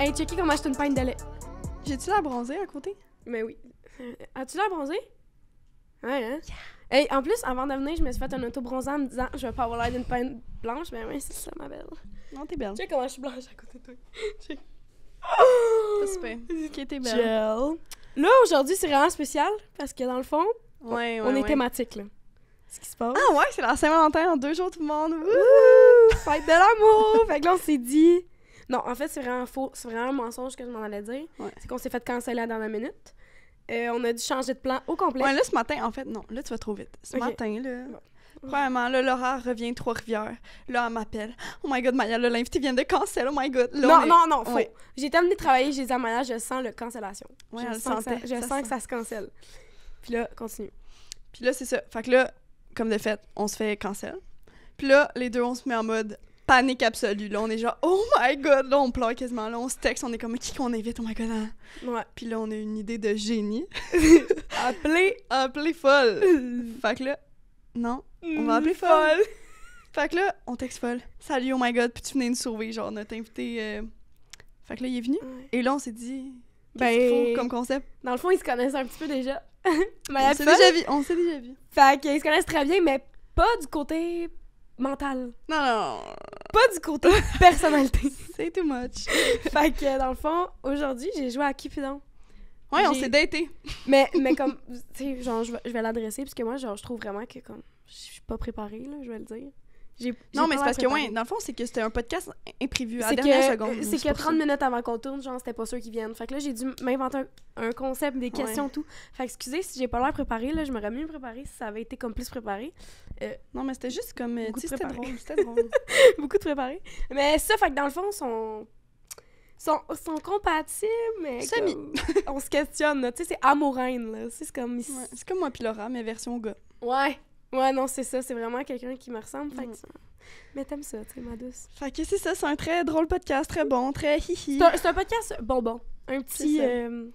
Hey, qui, comment j'ai une pinte de lait. J'ai-tu la bronzée à côté? Mais oui. As-tu la bronzée? Ouais, hein? Yeah. Hey, en plus, avant de je me suis fait un auto-bronzant en me disant je veux pas avoir l'air d'une pinte blanche, mais ben oui, c'est ça, ma belle. Non, t'es belle. Check comment je suis blanche à côté de toi. Check. Oh! C'est Super. Ok, t'es belle. Gel. Là, aujourd'hui, c'est vraiment spécial parce que dans le fond, on est thématique, là. Ce qui se passe. Ah ouais, c'est la Saint-Valentin en deux jours, tout le monde. Ouh! de l'amour! fait que là, s'est dit. Non, en fait, c'est vraiment faux. C'est vraiment un mensonge que je m'en allais dire. C'est qu'on s'est fait canceller dans la minute. Euh, on a dû changer de plan au complet. Ouais, là, ce matin, en fait, non, là, tu vas trop vite. Ce matin, là. Vraiment là, Laura revient Trois-Rivières. Là, elle m'appelle. Oh my god, Maya, l'invité vient de cancel. Oh my god. non, non, non, faux. J'étais J'ai terminé de travailler, j'ai dit à Maya, je sens le cancellation. Ouais, je, le sens, sentais, ça, je sens, que ça se cancelle. Puis là, continue. Puis là, c'est ça. Fait que là, comme de fait, on se fait cancel. Puis là, les deux, on se met en mode panique absolue. Là, on est genre, oh my god, là, on pleure quasiment. Là, on se texte, on est comme, qui qu'on invite, oh my god. Hein. Puis là, on a une idée de génie. appeler, appeler folle. fait que là, non, on va mm, appeler folle. fait que là, on texte folle. Salut, oh my god, puis tu venais nous sauver, genre, notre invité. Euh. Fait que là, il est venu. Et là, on s'est dit, ben, faut comme concept? Dans le fond, ils se connaissent un petit peu déjà. on s'est déjà vu. On vu. Fait qu'ils se connaissent très bien, mais pas du côté mental. Non, non. Pas du côté personnalité. C'est too much. fait que, dans le fond, aujourd'hui, j'ai joué à qui Oui, Ouais, on s'est daté. mais, mais comme, tu sais, genre, je vais l'adresser, parce que moi, genre, je trouve vraiment que, comme, je suis pas préparée, là, je vais le dire. Non, mais c'est parce que, ouais, dans le fond, c'est que c'était un podcast imprévu à dernière seconde. C'est que 30 minutes avant qu'on tourne, genre, c'était pas sûr qu'ils viennent. Fait que là, j'ai dû m'inventer un, concept, des questions, tout. Fait excusez si j'ai pas l'air préparé, là, je m'aurais mieux préparé si ça avait été comme plus préparé. Euh, non, mais c'était juste comme. Euh, c'était drôle, c'était drôle. beaucoup de préparé. Mais ça, fait que dans le fond, sont. Sont, sont compatibles, mais on se questionne, tu sais, c'est amourine, là. C'est comme... C'est comme moi puis Laura, mais version gars. Ouais, Ouais, non, c'est ça. C'est vraiment quelqu'un qui me ressemble. Fait mm. Mais t'aimes ça, tu sais, ma douce. Fait que c'est ça. C'est un très drôle podcast, très bon, très hi C'est un, un, podcast bonbon. Un petit. Euh,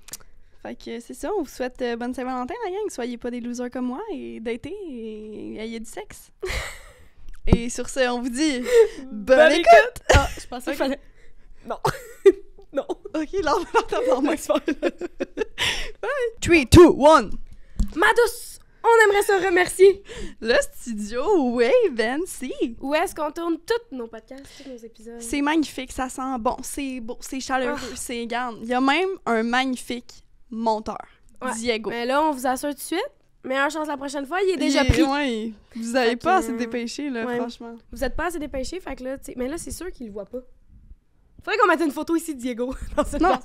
fait que c'est ça. On vous souhaite euh, bonne Saint-Valentin, la gang. Soyez pas des losers comme moi et datez et ayez du sexe. et sur ce, on vous dit bonne, écoute! Ah, je pensais qu'il fallait. Non. non. Ok, là, on va Bye! 3, 2, 1. Ma on aimerait se remercier le studio Ben, si. Où est-ce qu'on tourne tous nos podcasts, tous nos épisodes? C'est magnifique, ça sent bon, c'est beau, c'est chaleureux, ah. c'est garde. Il y a même un magnifique monteur, Diego. Mais ben là, on vous assure tout de suite, meilleure chance la prochaine fois, il est déjà pris. vous n'avez pas assez euh, dépêché, là, franchement. Vous n'êtes pas assez dépêché, fait que là, mais là, c'est sûr qu'il ne voit pas. Faudrait qu'on mette une photo ici de Diego dans ce Non.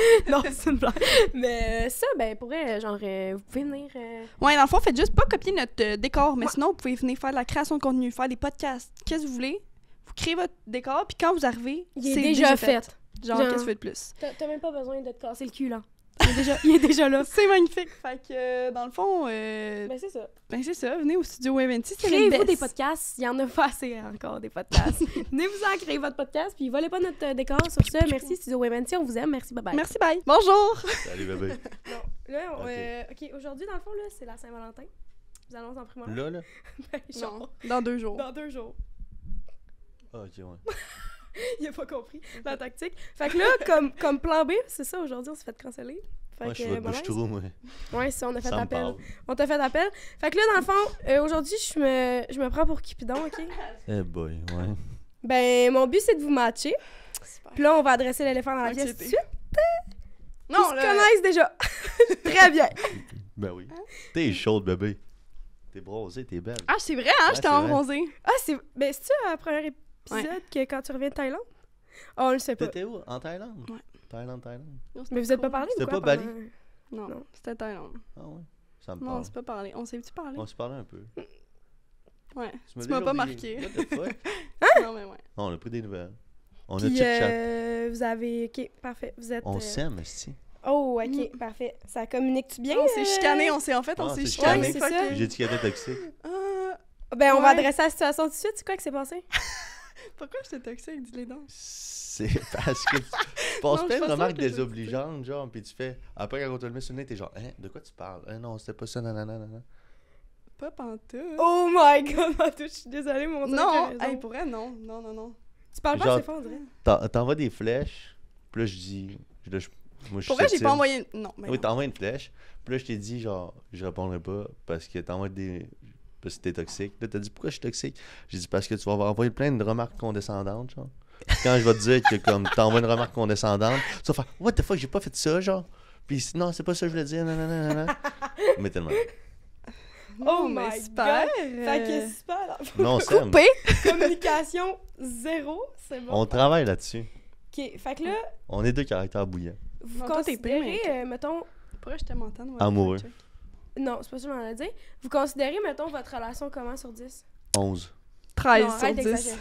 non, c'est une blague. Mais euh, ça, ben, pourrait euh, genre, euh, vous pouvez venir. Oui, Ouais, dans le fond, faites juste pas copier notre décor, mais sinon, vous pouvez venir faire de la création de contenu, faire des podcasts, qu'est-ce que vous voulez. Vous créez votre décor, puis quand vous arrivez, c'est déjà, fait. Genre, qu'est-ce que vous de plus? T'as même pas besoin de te casser le cul, là. Il est déjà, là. C'est magnifique. Fait que, euh, dans le fond. Euh, ben, c'est ça. Ben, c'est ça. Venez au studio m Créez-vous des podcasts. Il y en a pas assez encore des podcasts. Venez-vous-en créer votre podcast. Puis, volez pas notre euh, décor sur ce Merci, studio m On vous aime. Merci, bye bye. Merci, bye. Bonjour. Salut, bébé. là, OK. Aujourd'hui, dans le fond, là, c'est la Saint-Valentin. Vous allons en primaire. Là, là? Ben, non. Dans deux jours. Dans deux jours. Ah, ok, ouais. il n'a pas compris la tactique. Fait que là, comme, comme plan B, c'est ça, aujourd'hui, on s'est fait canceller. Fait ouais, je ben, moi. Ouais, ça, on a fait appel. On t'a fait appel. Fait que là, dans le fond, euh, aujourd'hui, je me, je me prends pour Kipidon, OK? Eh boy, ouais. Ben, mon but, c'est de vous matcher. Puis là, on va adresser l'éléphant dans la pièce tout de suite. Non, Ils se connaissent déjà. Très bien. Ben oui. T'es chaude, bébé. T'es bronzée, t'es belle. Ah, c'est vrai, hein? Je t'ai Ah, c'est... Ben, c'est-tu la première épisode que quand tu reviens de Thaïlande? Oh, on le sait pas. T'étais où? En Thaïlande? Ouais. Thaïlande, Thaïlande. mais vous êtes pas parlé C'était pas Bali? Non, c'était Thaïlande. Ah ouais? Ça me non, parle. on s'est pas parlé. On s'est-tu parlé? On s'est parlé un peu. Ouais. Tu m'as pas marqué. Hein? Non, mais ouais. Non, on a pris des nouvelles. On Puis, a chat Euh, vous avez... OK, parfait. Vous êtes... On euh, s'aime, aussi. Oh, OK, mm. parfait. Ça communique-tu bien? On s'est chicané. On s'est... En fait, on ah, s'est chicané. J'ai dit qu'il était toxique. Euh, ben, on va adresser la situation tout de suite. C'est quoi que s'est passé? Pourquoi je te toxique avec les dents? C'est parce que tu passes plein de remarques désobligeantes, genre, puis tu fais. Après, quand on te le met sur le nez, t'es genre, hein, de quoi tu parles? Hein, non, c'était pas ça, nanana, Pas pantoute. Oh my god, pantoute, je suis désolée, mon dieu. Non, hey, pour elle, non, non, non, non. Tu parles pas c'est fort, André. T'envoies des flèches, puis là, je dis. Je, je pour vrai, j'ai pas envoyé. Non, mais. Oui, t'envoies une flèche, puis là, je t'ai dit, genre, je répondrai pas parce que t'envoies des parce t'es toxique. Là, t'as dit pourquoi je suis toxique J'ai dit parce que tu vas avoir envoyé plein de remarques condescendantes, genre. Quand je vais te dire que comme t'envoies une remarque condescendante, tu vas faire What the fuck, j'ai pas fait ça, genre. Puis non, c'est pas ça que je voulais dire, non, non, non, Mais tellement. Oh, oh my god! Fait que super! Non, Coupé! Communication zéro, c'est bon. On travaille là-dessus. OK, fait que là... On est deux caractères bouillants. Vous, comptez considérez, euh, mettons... Pourquoi je te Amoureux. Non, c'est pas ça que m'en ai dit. Vous considérez, mettons, votre relation comment sur 10? 11. 13 non, sur 10.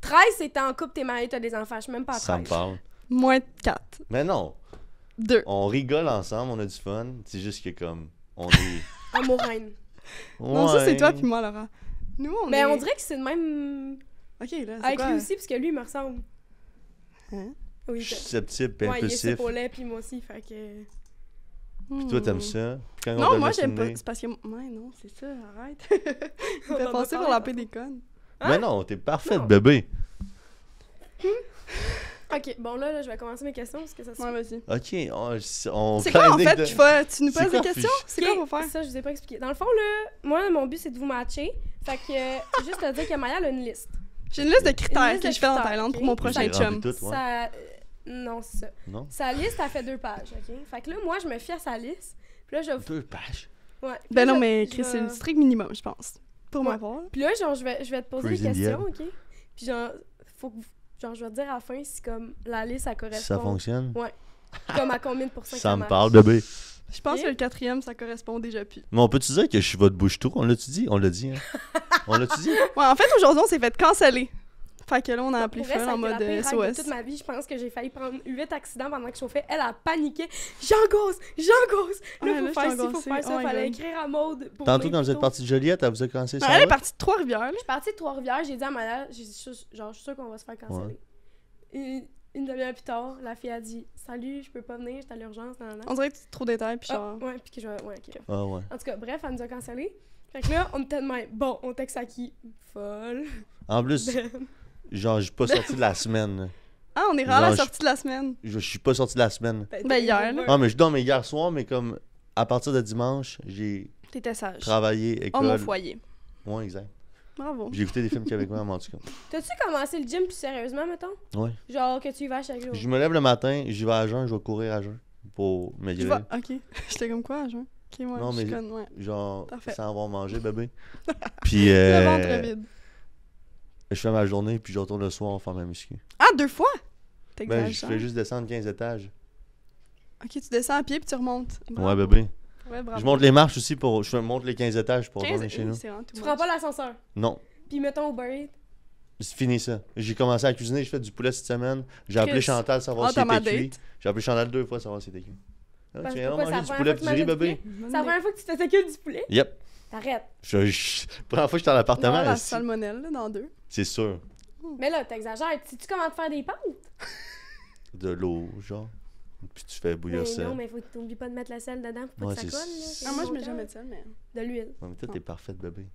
13, c'est en couple, t'es marié, t'as des enfants. Je suis même pas à 13. Ça me parle. Moins de 4. Mais non. 2. On rigole ensemble, on a du fun. C'est juste que comme, on est... Amouraine. Non, ça, c'est toi puis moi, Laurent. Nous, on est... Mais on dirait que c'est le même... OK, là, Avec quoi? lui aussi, parce que lui, il me ressemble. Hein? Oui, je suis susceptible, impulsif. Ouais, il est puis moi aussi, fait que... Puis hmm. toi, t'aimes ça? non, moi, j'aime pas. C'est parce que. Ouais, non, c'est ça, arrête. T'as pensée pour la paix des connes. Mais hein? non, t'es parfaite, bébé. Hmm? Ok, bon là, je vais commencer mes questions parce que ça se Ouais, vas-y. Ok, on, on C'est quoi en fait tu nous poses des questions C'est quoi qu'on va faire Ça, je vous ai pas expliqué. Dans le fond là, moi mon but c'est de vous matcher. Fait que juste te dire que Maya a une liste. J'ai une liste de critères que je fais en Thaïlande pour mon prochain chum. ça, non, c'est ça. Sa liste, elle fait deux pages, OK? Fait que là, moi, je me fie à sa liste. Puis là, je... Deux pages? Ouais. ben non, mais Chris, c'est le strict minimum, je pense. Pour ma part. Puis là, genre, je vais, je vais te poser une des questions, OK? Puis genre, faut Genre, je vais te dire à la fin si, comme, la liste, ça correspond. Ça fonctionne? Ouais. comme à combien de pourcents Ça me parle de B. Je pense que le quatrième, ça correspond déjà plus. Mais on peut-tu dire que je suis votre bouche tour On l'a-tu dit? On l'a dit, hein? On l'a-tu dit? Ouais, en fait, aujourd'hui, on s'est fait canceller. Fait que là, on a appelé Fun en mode euh, SOS. Toute ma vie, je pense que j'ai failli prendre huit accidents pendant que je chauffais. Elle a paniqué. J'engosse, j'engosse. Là, il faut faire ci, faut faire ça. fallait écrire à mode. Tantôt, quand vous êtes partie de Joliette, elle vous a cancellé ça. Elle est partie de Trois-Rivières. Je suis partie de Trois-Rivières. J'ai dit à ma mère, je suis sûre qu'on va se faire canceller. Une, demi-heure plus tard, la fille a dit Salut, je peux pas venir, j'étais à l'urgence. On dirait que c'était trop détail, puis ah, genre. ouais, puis que je. Ouais, ok. Ah, en tout cas, bref, elle nous a cancellé. Fait que là, on était de Bon, on texte à qui Folle. En plus, ben. Genre, je suis pas sorti de la semaine. Ah, on est rare à la sortie de la semaine. Je, suis pas sorti de la semaine. Ben, ben hier, non Ah, mais je dors mais hier soir, mais comme à partir de dimanche, j'ai T'étais sage. travaillé, oh, école. Homme au foyer. Ouais, exact. Bravo. J'ai écouté des films québécois, en tout cas. T'as-tu commencé le gym plus sérieusement, mettons? Oui. Genre que tu y vas chaque jour? Je me lève le matin, j'y vais à jeun, je vais courir à jeun pour Je Tu vas. Ok. J'étais comme quoi, à Ok, moi, Non, mais- Genre, Parfait. sans avoir mangé, bébé. Puis, euh, je fais ma journée, puis je retourne le soir faire ma muscu. Ah, deux fois? Ben, je fais juste descendre 15 étages. Ok, tu descends à pied, puis tu remontes. Ouais, bébé. Ouais, Je monte les marches aussi pour. Je monte les 15 étages pour 15... retourner chez nous. Tu prends pas l'ascenseur? Non. Puis mettons au bird. c'est fini ça. J'ai commencé à cuisiner, j'ai fait du poulet cette semaine. J'ai appelé Chantal savoir si c'était cuit. J'ai appelé Chantal deux fois savoir si c'était cuit. Ah, tu viens manger du poulet du riz, bébé? C'est la première fois que tu t'es que du poulet? Yep. Arrête. Je, première fois que je suis dans l'appartement. la salmonelle, là, dans deux. C'est sûr. Mais là, t'exagères. Sais-tu comment te faire des pâtes? de l'eau, genre. Puis tu fais bouillir ça. Non, mais faut que t'oublies pas de mettre la sel dedans pour pas que ça colle. Là. Ah, moi, je mets jamais de sel, mais. De l'huile. Non, mais toi, t'es ah. parfaite, bébé.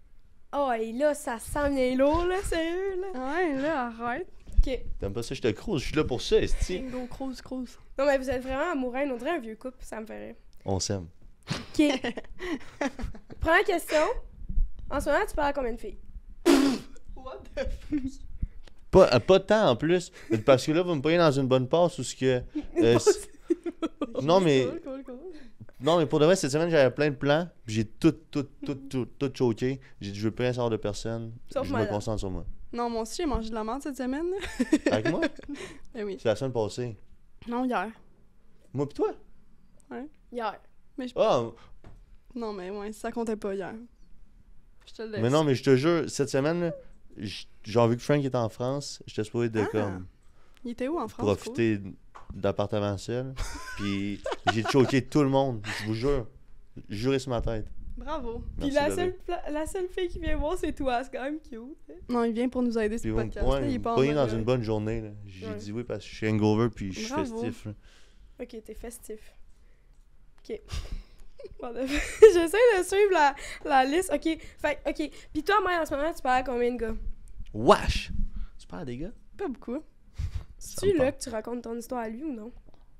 Oh, et là, ça sent bien l'eau, là, sérieux, là. Ouais, là, arrête. OK. T'aimes pas ça, je te crouse. Je suis là pour ça, esti. Bingo, crouse, crouse. Non, mais vous êtes vraiment amoureux. On dirait un vieux couple, ça me ferait. On s'aime. OK. Première question. En ce moment, tu parles à combien de filles? What the fuck? Pas, euh, pas tant en plus. Parce que là, vous me prenez dans une bonne passe ou ce que. Euh, non, mais. Non, mais pour de vrai, cette semaine, j'avais plein de plans. J'ai tout, tout, tout, tout, tout choqué. J'ai dit, je veux plus un sort de personne. je me concentre sur moi. Non, moi aussi, j'ai mangé de la menthe cette semaine. Avec moi? Ben oui. C'est la semaine passée. Non, hier. Moi pis toi? Ouais. Hier. Ah! Non, mais ouais, ça comptait pas hier. Je te laisse. Mais non, mais je te jure, cette semaine, j'ai vu que Frank était en France. J'étais supposé de ah! comme. Il était où en France? Profiter d'appartement seul. Puis j'ai choqué tout le monde, je vous jure. Juré sur ma tête. Bravo. Puis la seule, la seule, fille qui vient voir, c'est toi. C'est quand même cute. Hein. Non, il vient pour nous aider, le podcast. Point, il est pas, dans une bonne journée. J'ai dit oui parce que je suis hangover puis je suis festif. Ok, t'es festif. OK. Ben, j'essaie de suivre la, la, liste. OK. Fait, OK. Puis toi, moi, en ce moment, tu parles à combien de gars? Wesh! Tu parles à des gars? Pas beaucoup. C'est-tu là que tu racontes ton histoire à lui ou non?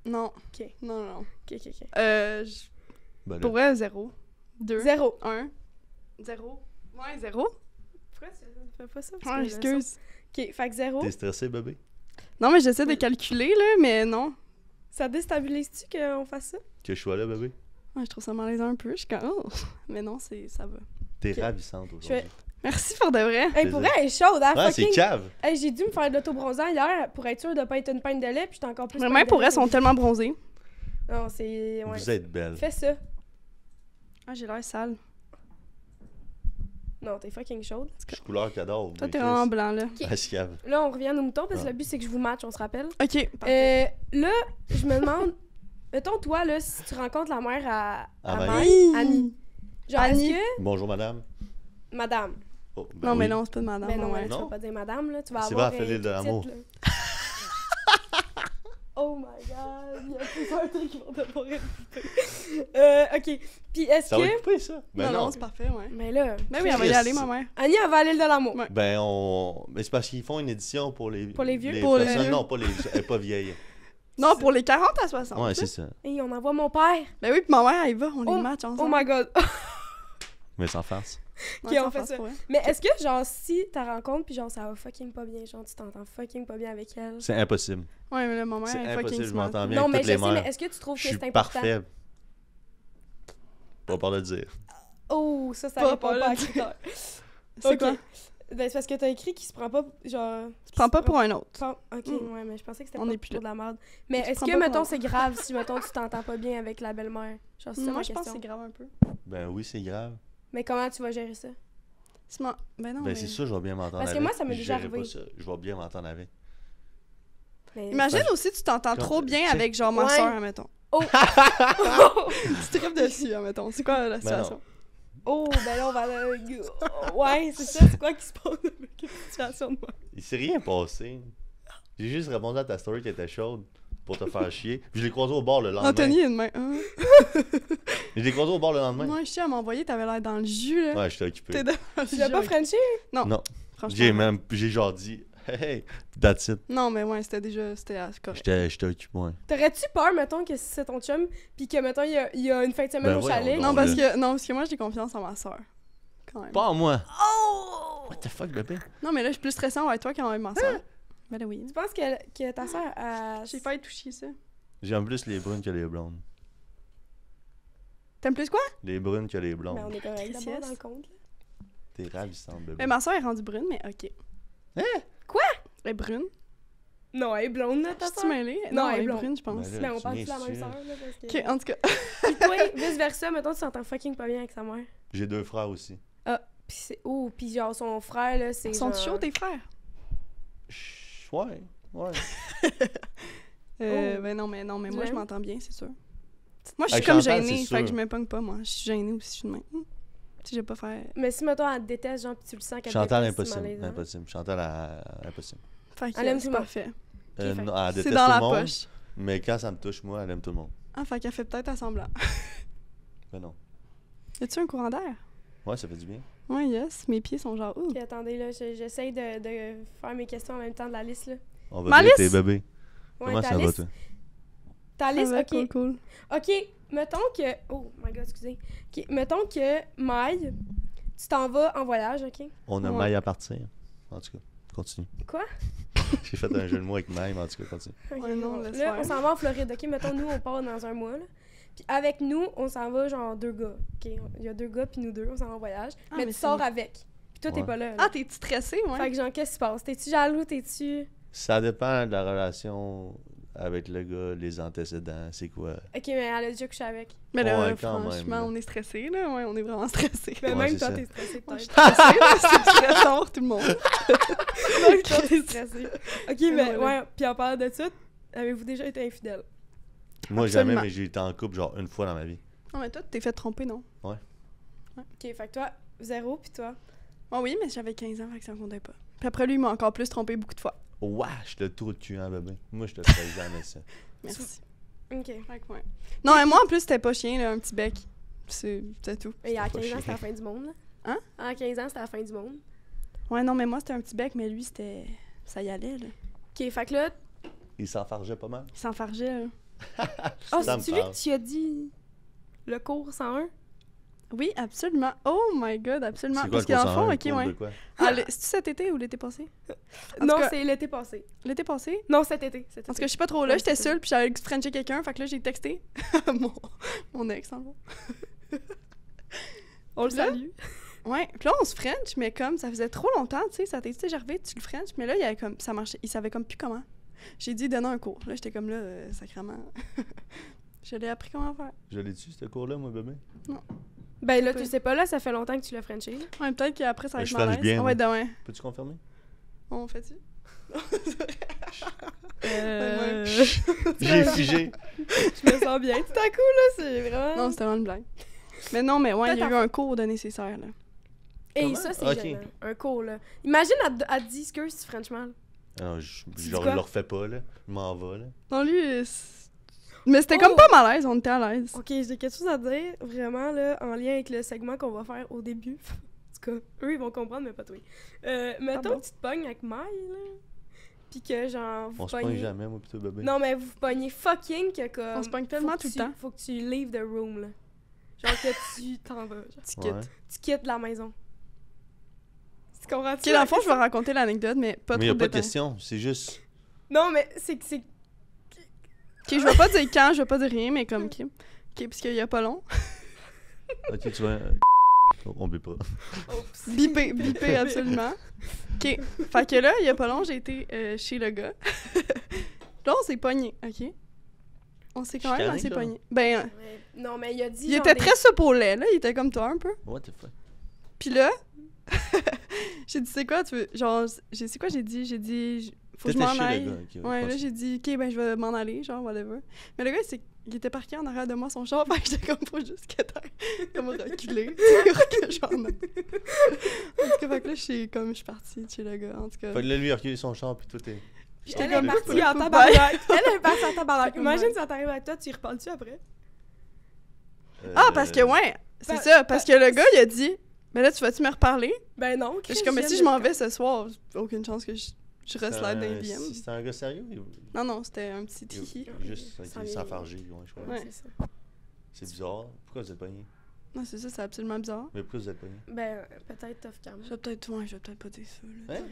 Non. OK. Non, non. OK, OK, OK. Euh, Pourquoi ben Pour zéro. Deux. Zéro. Un. Zéro. Ouais, zéro. Pourquoi tu fais pas ça? Ah, excuse. OK, fait que zéro. T'es stressé, bébé? Non, mais j'essaie de calculer, là, mais non. Ça déstabilise-tu qu'on fasse ça? que je sois là, bébé? Ouais, je trouve ça malaisant un peu. Je suis comme, oh! Mais non, c'est, ça va. T'es ravissante aujourd'hui. Merci pour de vrai. Hey, pour vrai, elle est chaude. Hein, c'est cave. j'ai dû me faire de l'auto-bronzant hier pour être sûre de ne pas être une peine de lait, puis j'étais encore plus. même pour elles, sont tellement bronzées. Non, c'est. Ouais. Vous êtes belle. Fais ça. Ah, j'ai l'air sale. Non, t'es fucking chaude. Je suis couleur cadavre. Toi, t'es vraiment blanc, là. Okay. Ah, là, on revient à moutons parce que ah. le but, c'est que je vous match, on se rappelle. OK. Euh, là, je me demande, Mettons, toi, là, si tu rencontres la mère à, à, ah ben. Annie. Genre, Annie. Bonjour, madame. Madame. Oh, ben non, mais non, c'est pas de madame. Mais ben non, non, tu vas pas dire madame, là. Tu vas avoir. C'est euh, de l'amour. oh my god, il y a plusieurs trucs qui vont te parler. Euh, ok. Puis est-ce que. Va coupé, ça. non, non, c'est parfait, ouais. Mais là. mais oui, elle va y aller, ma mère. Annie, elle va aller de l'amour. Ben, on. Mais c'est parce qu'ils font une édition pour les. Pour les vieux? Non, pas les. Elle pas vieille. Non, pour les 40 à 60. Ouais, c'est ça. Et on envoie mon père. Ben oui, puis ma mère, elle va, on les oh, match oh ensemble. Oh my god. Mais sans farce. Ok, on fait ça. Mais est-ce que, genre, si ta rencontre, puis genre, ça va fucking pas bien, genre, tu t'entends fucking pas bien avec elle? C'est impossible. Ouais, mais là, ma mère, elle fucking. Impossible, je m'entends bien. Non, mais je sais, mais est-ce que tu trouves que c'est important? Parfait. Pas par le dire. Oh, ça, ça pas pas à C'est quoi? Ben, c'est parce que t'as écrit qu'il se prend pas, genre... Tu prend pas pour un autre. OK, hmm. ouais, mais je pensais que c'était pas est pour de la merde. Mais est-ce que, mettons, c'est grave si, mettons, tu t'entends pas bien avec la belle-mère? c'est Moi, je pense que c'est grave un peu. Ben oui, c'est grave. Mais comment tu vas gérer ça? Ben non, ben, mais... c'est ça, je vais bien m'entendre avec. Parce que moi, ça m'est déjà arrivé. Je vais bien m'entendre avec. Imagine aussi, tu t'entends trop bien avec, genre, ma soeur, mettons. Oh! tu tripes dessus, mettons. C'est quoi la ben situation? Oh, ben là, on va. Euh, oh, ouais, c'est ça, c'est quoi qui se passe avec la situation de moi? Il s'est rien passé. J'ai juste répondu à ta story qui était chaude pour te faire chier. Puis je l'ai croisé au bord le lendemain. Anthony, une main. Hein? je l'ai croisé au bord le lendemain. Moi, je suis à m'envoyer, t'avais l'air dans le jus, là. Ouais, j'étais occupé. T'es dans le Tu l'as pas franchi. Non. Non. J'ai même. J'ai genre dit. hey, that's it. Non, mais ouais, c'était déjà. C'était ah, correct. J'étais occupé, T'aurais-tu peur, mettons, que c'est ton chum, puis que, mettons, il y a, une fin de semaine ben au chalet? Non, parce que, non, que moi, j'ai confiance en ma soeur. Quand même. Pas en moi. Oh! What the fuck, bébé? Non, mais là, je suis plus stressée envers toi qu'envers ma soeur. Ah! Ben oui. Tu penses que, que ta soeur a. J'ai failli toucher ça. J'aime plus les brunes que les blondes. T'aimes plus quoi? Les brunes que les blondes. Ben, on est quand même dans le compte. là. T'es ravissante, bébé. Mais ma soeur est rendue brune, mais ok. Hein? Quoi? Elle est brune. Non, elle est blonde, Tu ta soeur. Non, elle, est blonde, je pense. Mais ben on parle de la même sœur, là, parce que... Ok, en tout cas. Puis toi, vice-versa, mettons, tu t'entends fucking pas bien avec sa mère. J'ai deux frères aussi. Ah, pis c'est... Oh, pis genre, son frère, là, c'est Sont-tu chauds, tes frères? Ouais, ouais. Euh, oh. Ben non, mais non, mais moi, je m'entends bien, c'est sûr. Moi, je suis comme gênée, fait que je me pas, moi. Je suis gênée aussi, je suis de même. J'ai pas faire. Mais si, mettons, elle déteste, genre, puis tu le sens qu'elle Chantal, impossible. Impossible. Chantal, impossible. Elle aime tout le monde. parfait. Euh, elle C'est dans tout la le monde. poche. Mais quand ça me touche, moi, elle aime tout le monde. Ah, fait qu'elle fait peut-être à semblant. Mais non. Y tu un courant d'air? Ouais, ça fait du bien. Ouais, yes. Mes pieds sont genre. Ouh. attendez, là, J'essaie j'essaye de, faire mes questions en même temps de la liste, là. On va Ma liste! tes bébés. Ouais, Comment ta ça va, ta liste, ok. Cool, cool. Ok, mettons que. Oh my god, excusez. Ok, mettons que Maï, tu t'en vas en voyage, ok? On a Maï à partir. En tout cas, continue. Quoi? J'ai fait un jeu de mots avec Maï, mais en tout cas, continue. là, on s'en va en Floride, ok? Mettons, nous, on part dans un mois, là. Puis avec nous, on s'en va genre deux gars. OK, il y a deux gars puis nous deux, on s'en va en voyage. Ah, mais, tu sors avec. Puis toi, t'es pas là, Ah, t'es-tu stressé, ouais? Fait que genre, qu'est-ce qui se passe? T'es-tu jaloux? T'es-tu. Ça dépend de la relation avec le gars, les antécédents, c'est quoi. Ok, mais elle a déjà couché avec. Mais là, euh, franchement, on est stressé, là. Ouais, on est vraiment stressé. Mais ben, même toi, t'es stressé, peut-être. c'est tout le monde. même toi, t'es stressé. Ok, mais ben, ouais, puis en parlant de ça, avez-vous déjà été infidèle? Moi, jamais, mais j'ai été en couple genre une fois dans ma vie. Non, mais toi, tu t'es fait tromper, non? Ouais. Ok, fait que toi, zéro, puis toi? Oh oui, mais j'avais 15 ans, fait que ça me comptait pas. Puis après, lui, il m'a encore plus trompé beaucoup de fois. Wesh, le tout trop tué hein, bébé. Moi, je te ferais jamais ça. Merci. Ok, fait que ouais. Non, mais moi, en plus, c'était pas chien, là, un petit bec. C'était tout. Et à 15 ans, c'était la fin du monde, là. Hein? À 15 ans, c'était la fin du monde. Ouais, non, mais moi, c'était un petit bec, mais lui, c'était. Ça y allait, là. Ok, fait que là. Il s'enfargeait pas mal. Il s'enfargeait, là. oh, c'est celui que tu as dit. Le cours 101? Oui, absolument. Oh my god, absolument. Quoi, Parce qu'en fond, ok, ouais. Ah, c'est-tu cet été ou l'été passé? non, c'est l'été passé. L'été passé? Non, cet été. Parce que je suis pas trop là, j'étais seule, puis j'allais frencher quelqu'un, fait que là, j'ai texté mon... mon ex, en on le salue. Ouais, puis là, on se French, mais comme ça faisait trop longtemps, tu sais, ça t'est dit, tu le French, mais là, il y avait comme, ça il savait comme plus comment. J'ai dit, donne un cours. Là, j'étais comme là, euh, sacrément. je l'ai appris comment faire. Je l'ai-tu, ce cours-là, moi, bébé? Non. Ben là, tu sais pas, là, ça fait longtemps que tu l'as Frenché. Ouais, peut-être qu'après, ça va ben, être malaise. Bien, ouais, demain. Peux-tu confirmer? On fait-tu? euh... J'ai figé. Je me sens bien tout à coup, là, c'est vraiment... Non, c'était vraiment une blague. Mais non, mais ouais, il y a eu un cours de nécessaire, là. Et ça, c'est Un cours, là. Imagine, à, à 10 que c'est frenchman. Ah, je, leur le refais pas, là. Je m'en vais, là. Non, lui, mais c'était comme oh! pas malaise, on était à l'aise. Ok, j'ai quelque chose à dire, vraiment, là, en lien avec le segment qu'on va faire au début. en tout cas, eux, ils vont comprendre, mais pas toi. Euh, mettons que tu te pognes avec Maï, là. Puis que, genre, vous On se pogne jamais, moi, plutôt bébé. Non, mais vous pognez fucking que, comme. On se pogne tellement tout le temps. Faut que tu leave the room, là. Genre que tu t'en vas. Tu quittes. Tu quittes la maison. Tu comprends-tu? Ok, dans le fond, je vais raconter l'anecdote, mais pas Mais il trop a pas de question, c'est juste. Non, mais c'est c'est Ok, je vais pas dire quand, je veux pas dire rien, mais comme ok. Ok, parce qu'il y a pas long. ok, tu vois, euh, On bip pas. Bipé, bipé, absolument. Ok, fait que là, il y a pas long, j'ai été euh, chez le gars. là, on s'est pogné, ok? On s'est quand même assez pogné. Ben. Euh, non, mais il a dit. Il était très sopolé, là. Il était comme toi un peu. What the fuck? Puis là, j'ai dit, c'est quoi, tu veux. Genre, c'est quoi, j'ai dit? J'ai dit, faut que je m'en aille. ouais, là, j'ai dit, OK, ben, je vais m'en aller, genre, whatever. Mais le gars, il était parqué en arrière de moi, son char, fait que j'étais comme, faut juste que comme reculer, que j'en ai. en tout cas, fait que là, je suis comme, je suis partie chez le gars, en tout cas. Fait que lui, il a reculé son char, puis tout est... J'étais comme partie en tabac. Elle est partie en Imagine si t'arrive à toi, tu y reparles-tu après? Euh, ah, parce que, ouais, c'est ça, parce que le gars, il a dit, mais ben là, tu vas-tu me reparler? Ben non. Je suis comme, mais si je m'en vais ce soir, aucune chance que je je reslide là les C'était un gars sérieux? Non, non, c'était un petit tihi. Juste sans farger, ouais, je crois. Ouais. C'est bizarre. Pourquoi vous êtes pas Non, c'est ça, c'est absolument bizarre. Mais pourquoi vous êtes pas Ben, peut-être tough Je vais peut-être, moi je vais peut-être pas dire ça. Là, hein?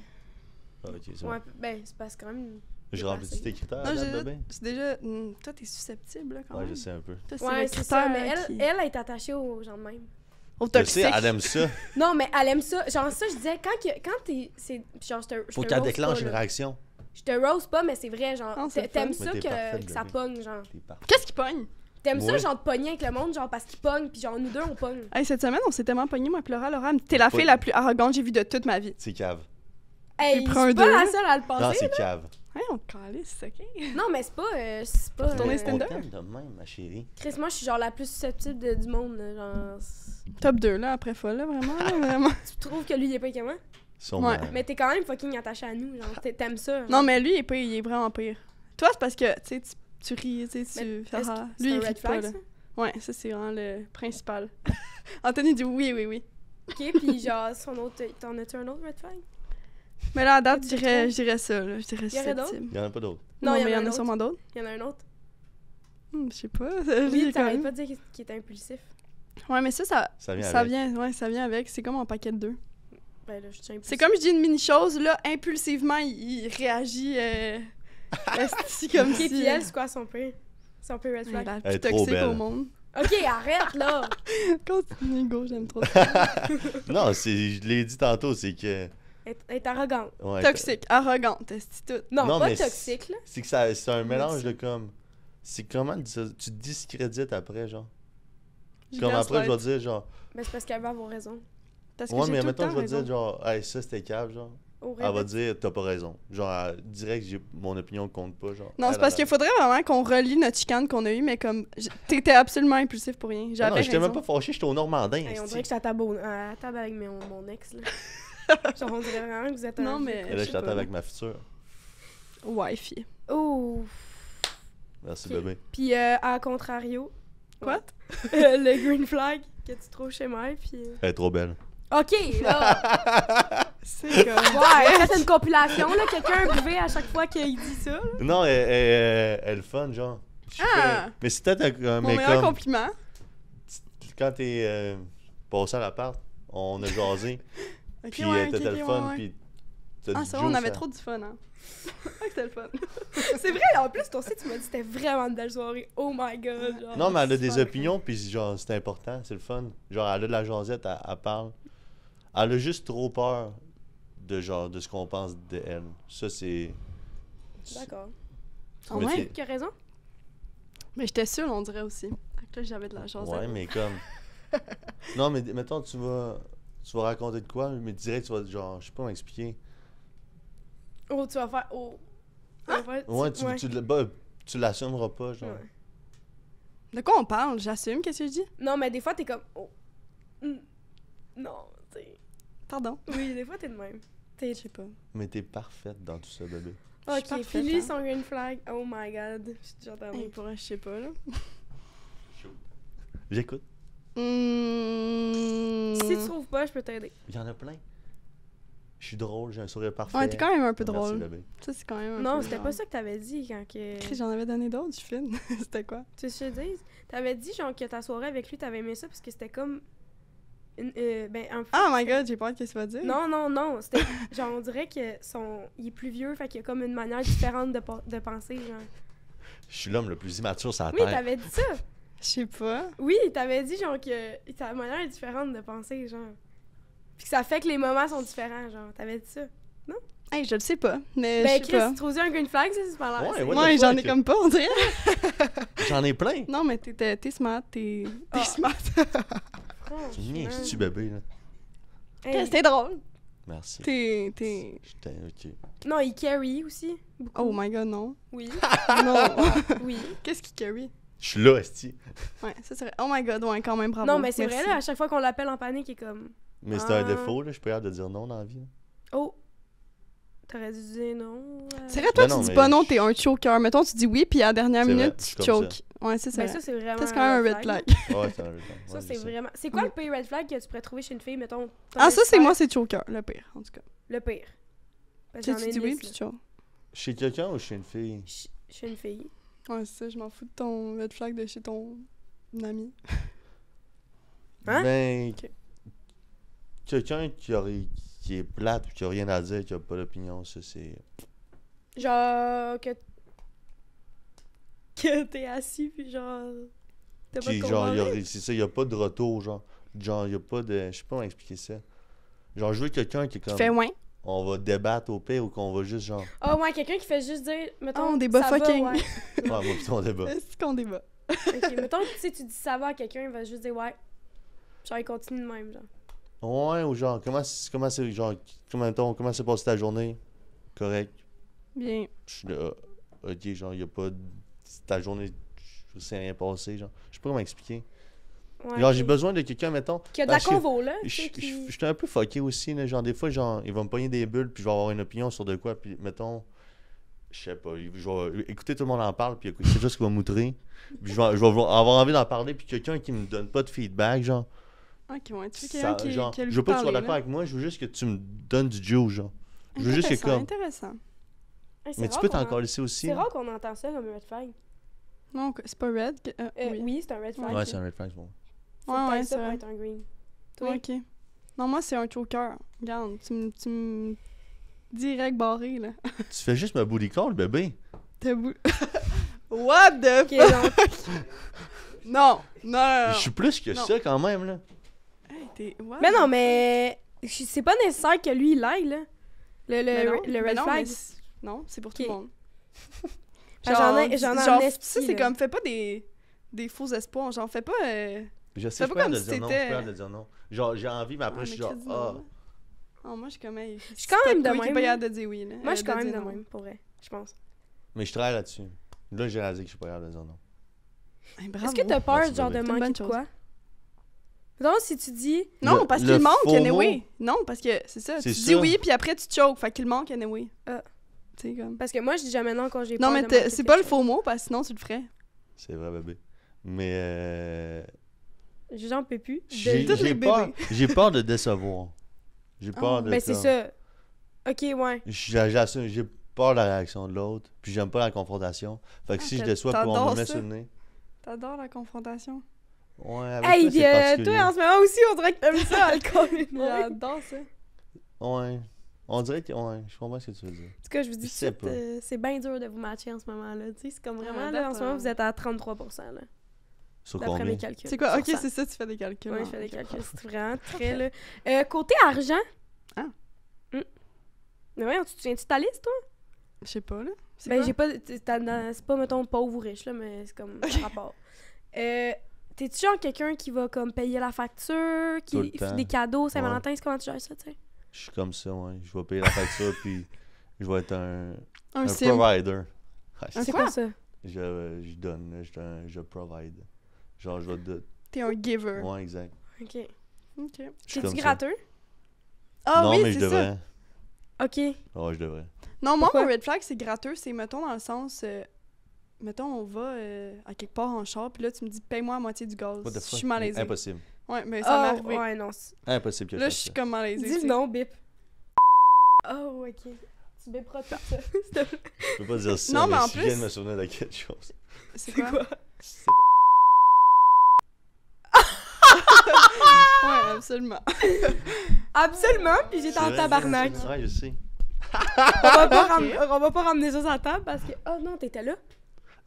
Ah, ok, Ouais, ben, c'est parce que quand même. J'ai rempli tes critères, non, là, bain. C'est déjà. Hmm, toi, t'es susceptible, quand même. Ouais, je sais un peu. Toi, ouais, c'est ça, mais elle, qui... elle est attachée aux gens de même. Tu sais, elle aime ça. non, mais elle aime ça. Genre, ça, je disais, quand, quand t'es. Genre, je te. Faut qu'elle déclenche une réaction. Je te rose pas, mais c'est vrai, genre. T'aimes ça que, ça pogne, genre. Qu'est-ce qui pogne? T'aimes ça, genre, de pogner avec le monde, genre, parce qu'il pogne, puis genre, nous deux, on pogne. cette semaine, on s'est tellement pogné, moi, Laura, Laura, t'es la fille la plus arrogante que j'ai vue de toute ma vie. C'est cave. Hey, je suis pas la seule à le penser. Non, c'est cave. Ouais, on calisse, ok? Non, mais c'est pas. Euh, c'est pas. ton tourné stand-up? de même, ma chérie. Chris, moi, je suis genre la plus susceptible du monde. Genre. Top 2, là, après folle, là, vraiment, vraiment. Tu trouves que lui, il est pas comme moi? Sûrement. Ouais. Mais t'es quand même fucking attaché à nous. Genre, t'aimes ça. Non, mais lui, il est, pas, il est vraiment pire. Toi, c'est parce que, tu sais, tu, ris, tu fais tu... Ah, lui, il rit red flag, ça? Ouais, ça, c'est vraiment le principal. Anthony dit oui, oui, oui. Ok, puis genre, son autre. T'en as-tu un autre red flag? Mais là, à date, je dirais, je dirais ça. Je Il y en a n'y en a pas d'autres. Non, mais il y en a sûrement d'autres. Il y en a un autre. Je hmm, je sais pas. Oui, tu arrives pas de dire qu'il est impulsif. Ouais, mais ça, ça, ça vient avec. ouais, ça vient avec. C'est comme en paquet de deux. Ben c'est comme je dis une mini-chose, là, impulsivement, il, réagit. Euh, si comme okay, si... elle, euh, c'est quoi son père? Son père red flag? Elle est plus toxique au monde. OK, arrête, là! Continue, go, j'aime trop ça. non, je l'ai dit tantôt, c'est que... Elle est arrogante. toxique, arrogante, tout. Non, pas toxique, là. C'est que ça, c'est un mélange de comme. C'est comment tu, tu discrédites après, genre. Comme après, je vais dire, genre. Mais c'est parce qu'elle va avoir raison. Parce que ouais, mais mettons, je vais dire, genre, ça c'était câble », genre. Elle va dire, t'as pas raison. Genre, direct, mon opinion compte pas. Genre, non, ah c'est parce qu'il faudrait vraiment qu'on relie notre chicane qu'on a eu, mais comme, t'étais absolument impulsif pour rien. Ah J'avais Non, j'étais même pas fâché, j'étais au Normandin. on dirait que ça à table avec mon, ex. Là. Je on dirait vraiment que vous êtes un. Non, mais. Et je avec ma future. Wi-Fi. Oh! Merci, bébé. Puis, euh, à contrario. Quoi? Euh, le green flag que tu trouves chez moi, puis. Elle est trop belle. OK, c'est comme. Ouais, c'est une compilation, là. Quelqu'un buvait à chaque fois qu'il dit ça. Non, elle, elle, est fun, genre. ah! Mais un t'as comme. Mon meilleur comme... compliment. Quand t'es euh, passé à l'appart, on a jasé puis ouais, t'étais euh, le fun, puis ah, c'est vrai, on avait hein. trop du fun, hein. Ah, c'était le fun. c'est vrai, en plus, toi aussi, tu m'as dit c'était vraiment une belle soirée. Oh my god. Genre, non, mais elle a des opinions, puis genre, c'est important, c'est le fun. Genre, elle a de la jasette, elle, parle. Elle a juste trop peur de genre de ce qu'on pense d'elle. Ça, c'est. D'accord. En vrai, tu as raison. Mais j'étais sûre, on dirait aussi. Là, j'avais de la jasette. Ouais, mais comme. non, mais mettons, tu vas tu vas raconter de quoi, mais direct, tu vas, genre, je sais pas m'expliquer. Oh, tu vas faire. Oh. Ah! Ouais, tu, tu, tu, bah, l'assumeras pas, genre. De quoi on parle? J'assume, qu'est-ce que je dis? Non, mais des fois, t'es comme. Oh. Mm. Non, t'es. Pardon? Oui, des fois, t'es de même. T'es, je sais pas. Mais t'es parfaite dans tout ça, bébé. Ok, Philly, hein. son green flag. Oh my god. Je suis déjà dans pour Je sais pas, là. J'écoute. Mmh. Si tu trouves pas, je peux t'aider. Il y en a plein. Je suis drôle, j'ai un sourire parfait. Ouais, t'es quand même un peu drôle. Ça, c'est quand même Non, c'était pas ça que t'avais dit quand que. J'en avais donné d'autres, film. c'était quoi? Tu sais, te dis. T'avais dit, genre, que ta soirée avec lui, t'avais aimé ça parce que c'était comme. Une, euh, ben, un... Oh my god, j'ai peur que ça vas dire. Non, non, non. C'était. genre, on dirait que son. est plus vieux, fait qu'il y a comme une manière différente de, penser, genre. Je suis l'homme le plus immature sur la oui, Terre. Oui, t'avais dit ça. Je sais pas. Oui, t'avais dit, genre, que ta manière est différente de penser, genre. Puis que ça fait que les moments sont différents, genre. T'avais dit ça, non? Hey, je le sais pas, mais ben, je sais pas. Ben, Chris, un green flag, ça, c'est pas l'air. Ouais, ouais, j'en ai comme pas, on dirait. j'en ai plein. Non, mais t'es, t'es smart, t'es, t'es ah. smart. Mmh, c'est tu bébé, là. Hey. drôle. Merci. T'es. T'es. ok. Non, il carry aussi. Oh my god, non. Oui. non. oui. Qu'est-ce qu'il carry? Je suis là, Esti. Ouais, ça serait. Oh my god, ouais, quand même, bravo. Non, mais c'est vrai, là, à chaque fois qu'on l'appelle en panique, il est comme. Mais c'est un ah. défaut, là. Je pas capable de dire non dans la vie. Là. Oh! T'aurais dû dire non. C'est vrai, toi, tu dis pas non, t'es un choker. Mettons, tu dis oui, puis à la dernière minute, tu chokes. Ouais, c'est ça. Mais ça, c'est vraiment. C'est quand même un red flag. ouais, c'est un red flag. Ça, c'est vraiment. C'est quoi le mm. pire red flag que tu pourrais trouver chez une fille, mettons? Ah, ça, c'est moi, c'est choker, le pire, en tout cas. Le pire. Tu dis oui, puis tu Chez quelqu'un ou chez une fille? Chez une fille. Ouais, c'est ça, je m'en fous de ton red flag de chez ton ami. hein? Ben, quelqu'un qui, aurait, qui est plate ou qui a rien à dire, qui a pas d'opinion, ça c'est. Genre, que. Que t'es assis, puis genre. T'as pas de C'est ça, il y a pas de retour, genre. Genre, il y a pas de. Je sais pas comment expliquer ça. Genre, je veux quelqu'un qui est comme. Qui fait moins on va débattre au pire ou qu'on va juste genre. Ah, oh, ouais, quelqu'un qui fait juste dire, mettons. Ah, on débat fucking. ouais. ouais, on débat. C'est qu'on débat. ok, mettons que tu dis ça va à quelqu'un, il va juste dire ouais. Genre, il continue de même, genre. Ouais, ou genre, comment c'est. Comment c'est. Genre, comment, comment s'est ta journée? Correct. Bien. Je suis là. Ok, genre, il a pas. Ta journée, je sais rien passé, genre. Je sais pas comment genre, j'ai besoin de quelqu'un, mettons. Qui a de ben, la convo, là. Je suis un peu fucké aussi, genre, des fois, genre, il va me pogner des bulles, puis je vais avoir une opinion sur de quoi, puis mettons, je sais pas, je vais écouter tout le monde en parle, puis c'est juste qu'il va m'outrer, puis je vais, avoir envie d'en parler, puis quelqu'un qui me donne pas de feedback, genre. Ah, qui va être quelqu'un qui, genre, qui Je veux pas que tu sois d'accord avec moi, je veux juste que tu me donnes du juice, genre. Je veux juste que comme. intéressant. Mais tu peux t'en laisser aussi. C'est rare qu'on entend ça comme red flag. Non, c'est pas red. Euh, euh, oui, c'est un red flag. Ouais, c'est un red flag, bon ouais, ouais, ça être un green. Toi? ok. Non, moi, c'est un choker. Regarde, tu me. Tu Direct barré, là. tu fais juste ma booty call, bébé. Ta What the fuck? non, non, non, Je suis plus que ça, quand même, là. Mais non, mais. C'est pas nécessaire que lui, il l'aille, là. Le, le, red flag. Non, c'est pour tout le monde. j'en ai, j'en ai. Genre, ça, c'est comme, fais pas des, des faux espoirs. J'en fais pas. Euh, je sais, je suis pas de dire non. Je de dire non. Genre, j'ai envie, mais après, ah, je suis genre, ah. Oh, moi, je suis comme. Je suis quand même de même. Moi, je suis quand même de même, pour vrai, je pense. Mais je travaille là-dessus. Là, j'ai réalisé que je suis pas capable de dire non. Est-ce que t'as peur, du ah, genre, de manquer de quoi? Non, si tu dis. Non, parce qu'il manque, il y a oui. Non, parce que c'est ça. Tu dis oui, puis après, tu choques. Fait qu'il manque, il y en Ah. Comme... Parce que moi, je dis jamais non quand j'ai Non, mais c'est pas le faux mot, parce que sinon, tu le ferais. C'est vrai, bébé. Mais. Euh, j'en peux plus. J'ai peur, peur, de décevoir. J'ai ah, peur de. mais ben, c'est ça. Ok, ouais. J'ai peur de la réaction de l'autre, puis j'aime pas la confrontation. Fait que ah, si je déçois, puis on me met sur le nez. T'adores la confrontation? Ouais, avec hey, toi, toi, en ce moment aussi, on dirait que t'aimes ça, alcool. J'adore ça. Ouais. On dirait que. Ouais, je comprends ce que tu veux dire. En tout cas, je vous dis, euh, c'est bien dur de vous matcher en ce moment-là. C'est comme ah, vraiment, ben, là, en ce moment, vous êtes à 33 là. D'après mes calculs. C'est quoi? Ok, c'est ça, tu fais des calculs. Oui, je fais des calculs. C'est vraiment très. Euh, côté argent. Ah. Hmm. Mais voyons, tu te tu de ta toi? Je sais pas, là. Ben, j'ai pas. C'est pas, mettons, pauvre ou riche, là, mais c'est comme un rapport. Euh, t'es-tu genre quelqu'un qui va comme payer la facture, qui fait des cadeaux, Saint-Valentin, c'est comment tu gères ça, tu sais? Je suis comme ça, ouais. Je vais payer la facture, puis je vais être un, un, provider. c'est quoi ça? Je, je donne, je, je provide. T'es un giver. Ouais, exact. Ok. Ok. tes tu gratteux? Ah non, mais je devrais. Ok. Ouais, je devrais. Non, moi, mon red flag, c'est gratteux. C'est, mettons, dans le sens. Euh, mettons, on va euh, à quelque part en char, puis là, tu me dis, paye-moi la moitié du gaz. Je suis malaisé. Impossible. Ouais, mais ça oh, m'est arrivé. Ouais, non. Impossible que Là, je suis comme malaisée. Dis le bip. Oh, ok. Tu biperas tout ça. je peux pas dire ça. si Je viens de me souvenir de quelque chose. C'est quoi? quoi? Absolument. Absolument, puis j'étais en tabarnak. Vrai, je sais. on, va pas on va pas ramener ça sur la table parce que. Oh non, t'étais là.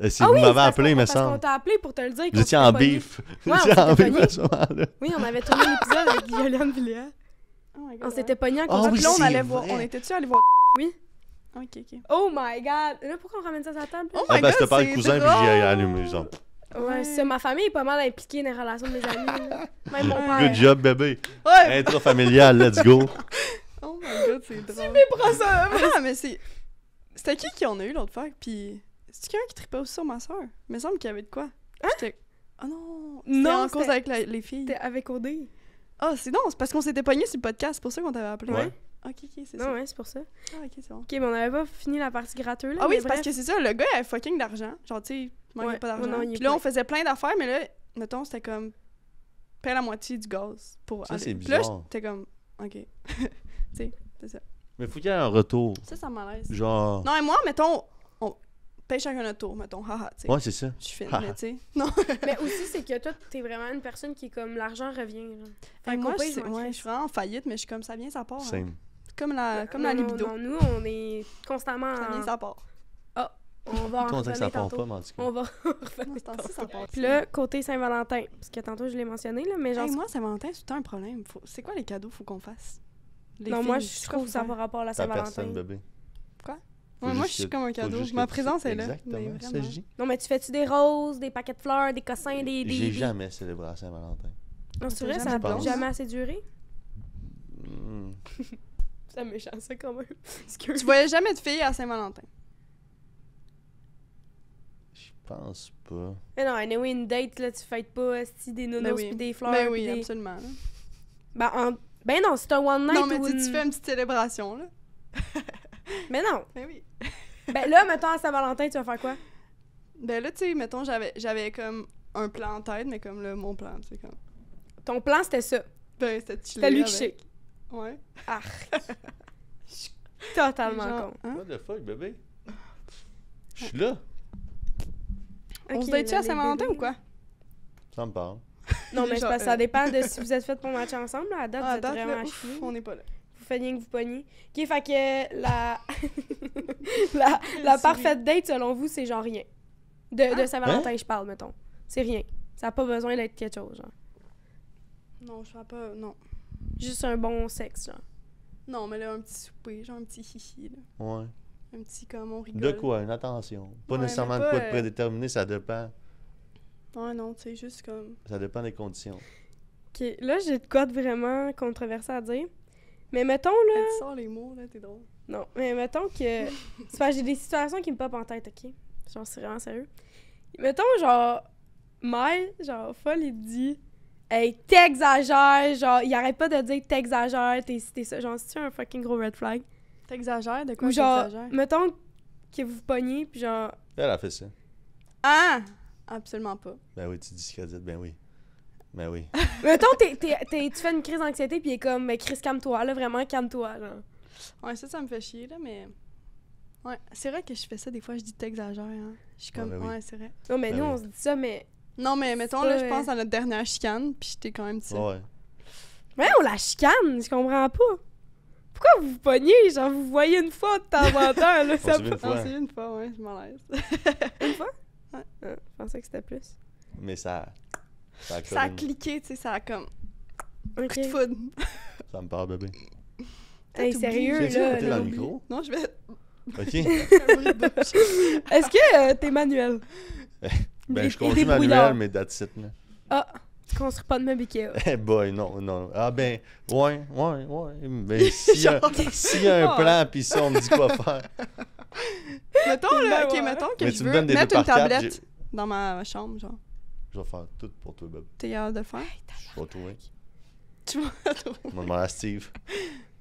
Euh, si ah vous m'avez appelé, me semble. On t'a appelé pour te le dire. Vous étiez en bif. Vous étiez en beef à ce moment-là. Oui, on avait tourné l'épisode avec Yolande Villiers. Oh on s'était pogné en ah contact. là, on allait voir. On était-tu voir. Oui. Ok, ok. Oh my god. Là, pourquoi on ramène ça sur la table? Oh ah, my god. Parce que t'as parlé cousin, puis j'ai allumé, genre. Ouais, c'est ça, ma famille est pas mal impliquée dans les relations de mes amis. Même mon père. Good job, bébé. Ouais. familial, let's go. Oh my god, c'est drôle. Tu prends ça. Ah, mais c'est. C'était qui qui en a eu l'autre fois? Puis. C'est quelqu'un qui tripait aussi sur ma sœur? Il me semble qu'il y avait de quoi. Hein? J'étais- Oh non! c'était en cause avec les filles. T'es avec Odé. Ah, c'est non, c'est parce qu'on s'était pogné sur le podcast, c'est pour ça qu'on t'avait appelé. Ouais. Ok, ok, c'est ça. Non, ouais, c'est pour ça. Ah, ok, c'est bon. Ok, mais on n'avait pas fini la partie gratuite. Là, ah oui, parce que c'est ça, le gars, il avait fucking d'argent. Genre, tu sais, il manquait ouais, pas d'argent. Puis là, on faisait plein d'affaires, mais là, mettons, c'était comme. Paie la moitié du gaz pour. Ça, c'est bizarre. Puis là, j'étais comme. Ok. tu sais, c'est ça. Mais faut qu'il y ait un retour. Ça, ça m'enlève. Genre. Non, et moi, mettons, on paye chacun notre tour, mettons, haha, tu sais. Ouais, c'est ça. Je suis fine, mais tu sais. Non. mais aussi, c'est que toi, t'es vraiment une personne qui est comme l'argent revient. Genre. moi, je, ouais, je suis vraiment en faillite, mais je suis comme ça vient, ça part. Hein. Same. Comme la, comme la libido. nous, on est constamment. en... Ça part. Ah, on va en on va ça part pas, mais On va en Puis là, côté Saint-Valentin, parce que tantôt, je l'ai mentionné, là, mais genre. moi, Saint-Valentin, c'est un problème. C'est quoi les cadeaux faut qu'on fasse Non, moi, je trouve ça par rapport à la Saint-Valentin. bébé. Quoi Ouais, moi, je suis comme un cadeau. Ma présence est là. Exactement, ça je Non, mais tu fais-tu des roses, des paquets de fleurs, des cossins, des. des... J'ai jamais célébré la Saint-Valentin. Non, c'est vrai, ça n'a jamais assez duré. Hmm. ça méchant, ça, quand même. Tu voyais jamais de filles à Saint-Valentin? Je pense pas. Mais non, anyway, une date, là, tu fêtes pas si des ben nounours ben pis des ben fleurs. Ben oui, absolument. Ben, ben non, c'est un one night. Non, mais tu fais une petite célébration, là. mais non. Mais ben oui. ben là, mettons, à Saint-Valentin, tu vas faire quoi? Ben là, tu sais, mettons, j'avais comme un plan en tête, mais comme là, mon plan, tu comme. Ton plan, c'était ça. Ben, c'était chill. C'était chic. Ouais. Arc. Je suis totalement con. Hein? What the fuck, bébé? Je suis là. On se date tu à Saint-Valentin ou quoi? Ça me parle. Non, mais ça euh. dépend de si vous êtes fait pour matcher ensemble. Là. À date, ah, vous êtes vraiment On n'est pas là. Vous faites rien que vous pogniez. OK, fait que la... la, la parfaite date, selon vous, c'est genre rien. De, hein? Saint-Valentin, hein? je parle, mettons. C'est rien. Ça n'a pas besoin d'être quelque chose, genre. Non, je ne pas... Non. Juste un bon sexe, là. Non, mais là, un petit souper, genre un petit hihi, là. Ouais. Un petit comme on rigole. De quoi Une attention. Pas nécessairement de quoi de euh, prédéterminé, ça dépend. Ouais, non, tu sais, juste comme. Ça dépend des conditions. Ok, là, j'ai de quoi de vraiment controversé à dire. Mais mettons, là. Tu sors les mots, là, t'es drôle. Non, mais mettons que. enfin, j'ai des situations qui me popent en tête, ok? Genre, c'est vraiment sérieux. Mettons, genre. mal genre, folle, il dit Hey, t'exagères, genre, il arrête pas de dire t'exagères, t'es, t'es ça. Genre, c'est-tu un fucking gros red flag? T'exagères? De quoi Ou genre, mettons que vous pogniez, puis genre. Elle a fait ça. Ah! Absolument pas. Ben oui, tu dis ce dit, ben oui. Ben oui. mettons, que t'es, tu fais une crise d'anxiété, puis il est comme, mais ben, Chris, calme-toi, là, vraiment, calme-toi, genre. Ouais, ça, ça me fait chier, là, mais. Ouais, c'est vrai que je fais ça des fois, je dis t'exagères, hein. Je suis comme, ben ouais, c'est vrai. Non, mais ben nous, on se dit ça, mais non, mais mettons, là, je pense à notre dernière chicane, puis j'étais quand même tu sais. Ouais. Mais on la chicane, je comprends pas. Pourquoi vous vous pognez? Genre, vous voyez une fois de temps en temps, là. ça peut... On une fois, ouais, je m'en laisse. une fois? Ouais. Ah, je pensais que c'était plus. Mais ça. Ça a, cliqué, tu sais, ça a comme. Un coup de foudre. ça me parle, bébé. T'es sérieux, là. dans le micro? Non, je vais. Ok. Est-ce que euh, t'es manuel? Ben, je conduis manuel, mais that's it, là. Ah, tu construis pas de meubles Ikea. Eh boy, non, non. Ah ben, ouais, ouais, ouais. Mais ben, s'il y, a un plan, puis ça, on me dit quoi faire. Mettons, là, ben, OK, mettons que tu veux mettre une tablette dans ma chambre, genre. Je vais faire tout pour toi, Bob. T'es hâte de le faire? je vais trouver. Tu vas trouver. demande à Steve.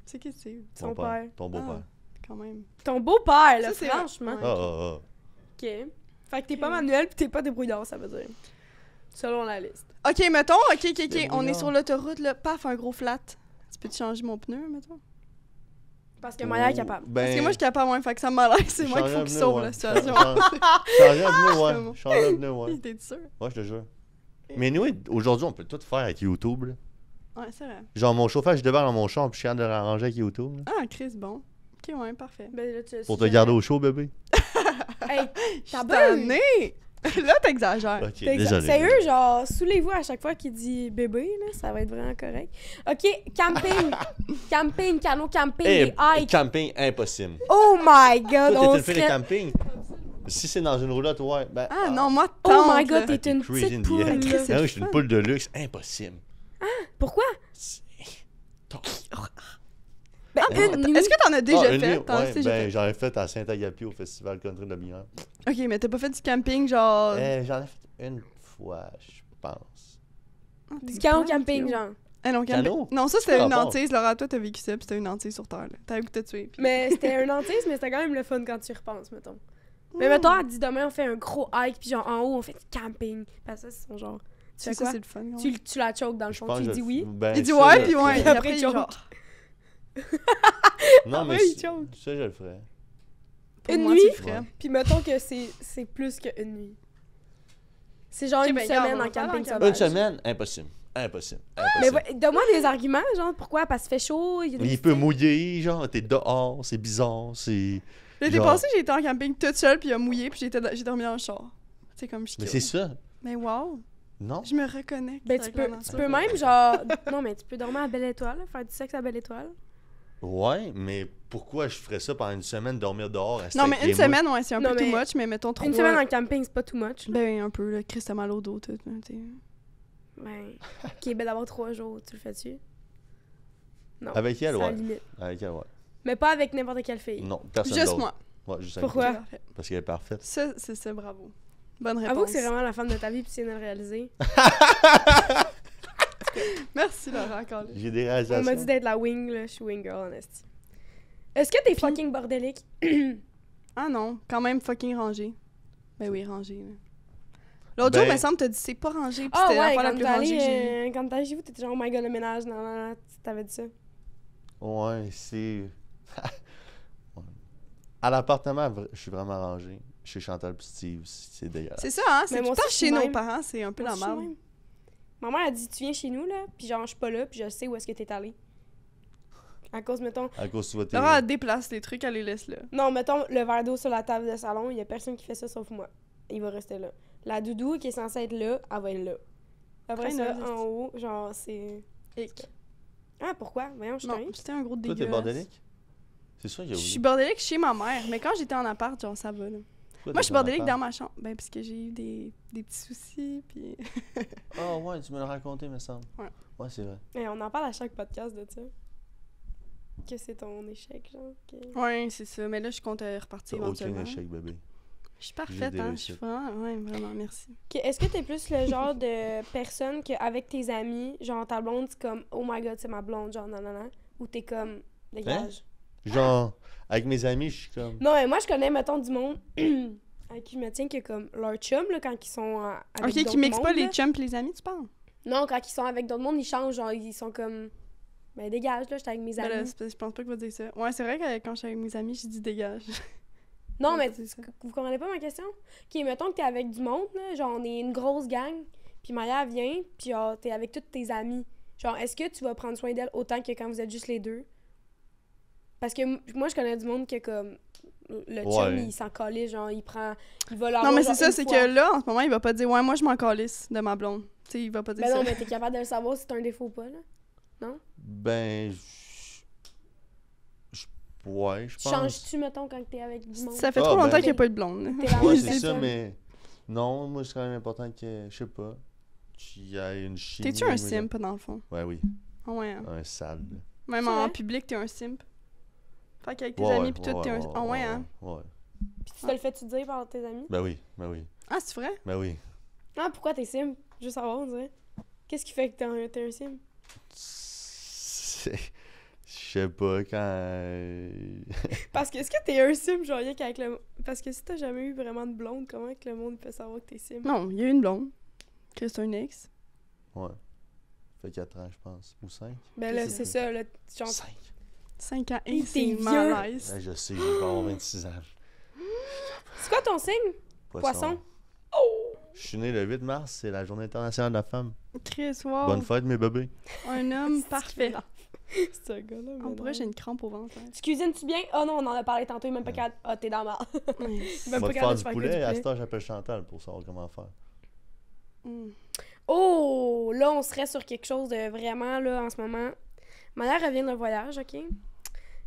C'est qui Steve? Son père. Ton beau-père. Ah, quand même. Ton beau-père, là, franchement. Ah, ah, ah. OK. Fait que t'es pas manuel pis t'es pas débrouillard, ça veut dire. Selon la liste. Ok, mettons, ok, ok, ok. On est sur l'autoroute, là. Paf, un gros flat. Tu peux te changer mon pneu, mettons? Parce que Maya est capable. Parce que ben- moi, je suis capable, ouais. Fait que ça malheur, c'est moi qu'il faut qu'il sauve la situation. Changer de pneu, ouais. change de pneu, ouais. T'es sûr? Ouais, je te jure. Mais nous, aujourd'hui, on peut tout faire avec YouTube, là. Ouais, c'est vrai. Genre, mon chauffage, je dans mon champ, puis je suis en de l'arranger avec YouTube. Ah, Chris, bon. Ok, ouais, parfait. Ben, Pour te garder au chaud, bébé. Hey, t'as Là, t'exagères. c'est eux genre, saoulez-vous à chaque fois qu'il dit bébé, là, ça va être vraiment correct. OK, camping. camping, canot camping, Hey, eh, camping impossible. Oh my god, on t'es fait Si c'est dans une roulotte, ouais. Ben, Ah, ah. non, moi, Oh my god, t'es une crazy petite ben je suis une poule de luxe, impossible. Ah, pourquoi? Oh, ah. Ben, ah, est-ce que t'en as déjà ah, ben, fait? J'en ai fait à Saint-Agapi au Festival Country de Lumière. Ok, mais t'as pas fait du camping, genre. Euh, j'en ai fait une fois, je pense. Ah, du camp camping, genre. non, non, ça c'était une hantise. Laura, toi t'as vécu ça, puis c'était une hantise sur Terre. T'as goûté de tuer. Mais c'était une hantise, mais c'était quand même le fun quand tu y repenses, mettons. Mais hmm. mettons, elle dit demain on fait un gros hike, puis genre en haut on fait du camping. ça, c'est son genre. Tu le fun, tu, la choques dans le champ, tu dis oui. il dit ouais, puis ouais, et après, il non, ah mais. tu sais Ça, je le ferais. Une nuit? Puis mettons que c'est plus qu'une nuit. C'est genre une ben, semaine en camping Une semaine, impossible. Impossible. Mais donne-moi des arguments, genre pourquoi? Parce qu'il fait chaud, il Il peut mouiller, genre, t'es dehors, c'est bizarre, c'est. J'ai Genre. passé, j'étais en camping toute seule, puis il a mouillé, puis j'ai dormi dans le char. C'est comme je Mais c'est ça, Mais wow, non? je me reconnais. Ben, tu peux, tu peux même, genre. Non, mais tu peux dormir à Belle Étoile, faire du sexe à Belle Étoile. Ouais, mais pourquoi je ferais ça pendant une semaine, dormir dehors à Non, mais une semaine, ouais, c'est un peu too much, mais mettons trois. Une semaine en camping, c'est pas too much. Ben, un peu, le Chris, mal au dos, tout. Ben, ok, ben d'avoir trois jours, tu le fais-tu? Non. Avec elle, ouais. Limite. Avec elle, ouais. Mais pas avec n'importe quelle fille. Non, personne Juste moi. Ouais, juste Pourquoi? Parce qu'elle est parfaite. Ça, c'est ça, bravo. Bonne réponse. Avoue que c'est vraiment la femme de ta vie, puis tu viens de le réaliser. Merci, Laura, encore J'ai des réalisations. On m'a dit d'être la wing, là. Je suis wing girl, en Est-ce que t'es fucking bordélique? ah non, quand même fucking rangé. Ben oui, rangé, L'autre ben- jour, il me semble, t'as dit c'est pas rangé, puis ah, la ouais, la plus rangée euh, Quand t'as allé chez vous, t'étais genre, oh my god, le ménage, non, t'avais dit ça. Ouais, c'est. à l'appartement, je suis vraiment rangé. Chez Chantal et Steve, c'est dégueulasse. C'est ça, hein? C'est tout temps chez nos parents, c'est un peu la Ma mère a dit Tu viens chez nous, là, puis genre, je suis pas là, puis je sais où est-ce que t'es allé. À cause, mettons. À cause, soit t'es. Laura, elle déplace les trucs, elle les laisse là. Non, mettons le verre d'eau sur la table de salon, il y a personne qui fait ça sauf moi. Il va rester là. La doudou qui est censée être là, elle va être là. Après ça, en haut, genre, c'est. Ah, pourquoi? Voyons, je suis C'était un gros dégueu. Toi, t'es bordélique? C'est sûr, y Je suis bordélique chez ma mère, mais quand j'étais en appart, genre, ça va, là. Moi, je suis bordélique dans ma chambre. Ben, parce que j'ai eu des, des, petits soucis, puis... oh, ouais, tu me l'as raconté, me semble. Ouais. Ouais, c'est vrai. Mais on en parle à chaque podcast de ça. Que c'est ton échec, genre. Ouais, c'est ça. Mais là, je compte euh, repartir éventuellement. aucun échec, bébé. Je suis parfaite, hein. Je suis vraiment, ouais, vraiment, merci. Est-ce que t'es plus le genre de personne qu'avec tes amis, genre ta blonde, c'est comme, oh my god, c'est ma blonde, genre nanana, ou t'es comme, dégage? Genre, avec mes amis, je suis comme. Non, mais moi, je connais, mettons, du monde avec qui je me tiens, qui est comme leur chum, là, quand ils sont. d'autres euh, Avec Ok, qui mixent pas les chums et les amis, tu parles? Non, quand ils sont avec d'autres mondes, ils changent. Genre, ils sont comme. Ben, dégage, là, j'étais avec mes ben amis. je pense pas que vous dire ça. Ouais, c'est vrai que quand je suis avec mes amis, je dis dégage. non, mais vous comprenez pas ma question? Ok, mettons que t'es avec du monde, là, genre, on est une grosse gang, puis Maya vient, puis tu t'es avec toutes tes amis. Genre, est-ce que tu vas prendre soin d'elle autant que quand vous êtes juste les deux? Parce que moi, je connais du monde qui est comme. Le chum, il s'en calisse, genre, il prend. Il va leur Non, mais c'est ça, c'est que là, en ce moment, il va pas dire, ouais, moi, je m'en calisse de ma blonde. Tu sais, il va pas dire ben ça. non, mais t'es capable de le savoir si c'est un défaut ou pas, là? Non? Ben. Je... Ouais, je pense. Changes-tu, mettons, quand t'es avec du monde? Ça fait ah, trop longtemps ben. qu'il n'y a pas de blonde. Moi, c'est ça, mais. Non, moi, c'est quand même important que. Je sais pas. Qu'il y ait une chimie. T'es-tu un simp, dans le fond? Ouais, oui. Ah ouais. Hein. Un sale. Même en public, t'es un simp. Fait avec tes amis, pis tout, t'es un. Ah ouais, ouais, hein? Ouais. Puis tu te le fais-tu dire par tes amis? Ben oui, ben oui. Ah, c'est vrai? Ben oui. Ah, pourquoi t'es sim? Juste savoir, on dirait. Qu'est-ce qui fait que t'es un, un sim? C'est. Je sais pas quand. Euh, parce que est-ce que t'es un sim, genre rien qu'avec le. Parce que si t'as jamais eu vraiment de blonde, comment que le monde peut savoir que t'es sim? Non, il y a une blonde. Chris un ex. Ouais. Ça fait 4 ans, je pense. Ou 5. Ben là, c'est ça, là. 5 ans 1, c'est malaise. Ben, je sais, j'ai pas 26 ans. C'est quoi ton signe? Poisson. Oh! Je suis né le 8 mars, c'est la journée internationale de la femme. Très soir. Bonne fête, mes bébés. Un homme parfait. C'est un gars-là. En vrai, j'ai une crampe au ventre. Hein. Tu cuisines-tu bien? Oh non, on en a parlé tantôt, même pas qu'à. Ah, oh, t'es dans ma. même pas qu'à. faire du poulet. À ce j'appelle Chantal pour savoir comment faire. Mm. Oh, là, on serait sur quelque chose de vraiment, là, en ce moment, Ma revient d'un voyage, OK?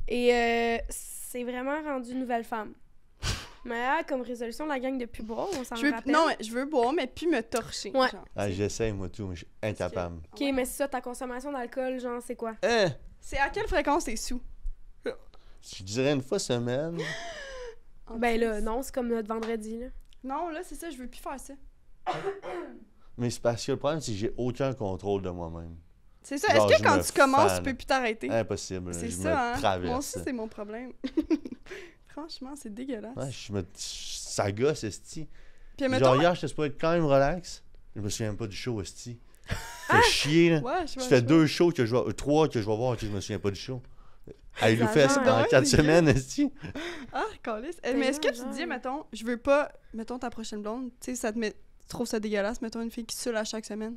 Et euh, c'est vraiment rendu nouvelle femme. mais comme résolution, la gang de plus on s'en rappelle. Non, je veux boire, mais puis me torcher. Ouais. Ah, j'essaie, moi, tout, mais je suis incapable. OK, ah mais c'est ça, ta consommation d'alcool, genre, c'est quoi? Hein? C'est à quelle fréquence t'es sous? Je dirais une fois semaine. Ben là, non, c'est comme notre vendredi, là. Non, là, c'est ça, je veux plus faire ça. Mais c'est parce que le problème, c'est que j'ai aucun contrôle de moi-même. C'est ça. Est-ce que quand tu commences, tu peux plus t'arrêter? Impossible. C'est ça, me hein? Moi aussi, c'est mon problème. Franchement, c'est dégueulasse. Ouais, je me... Ça gosse, esti. Genre mettons... hier, je pas être quand même relax. Je me souviens pas du show, esti. Fait ah! chier, là. Ouais, je fais deux shows que je vois... trois que je vais voir que je me souviens pas du show. Elle nous fait dans quatre semaines, esti. Ah, calice. Eh, mais est-ce que tu dis, mettons, je veux pas... Mettons ta prochaine blonde, tu sais, ça te met... Tu trouves ça dégueulasse, mettons, une fille qui se à chaque semaine?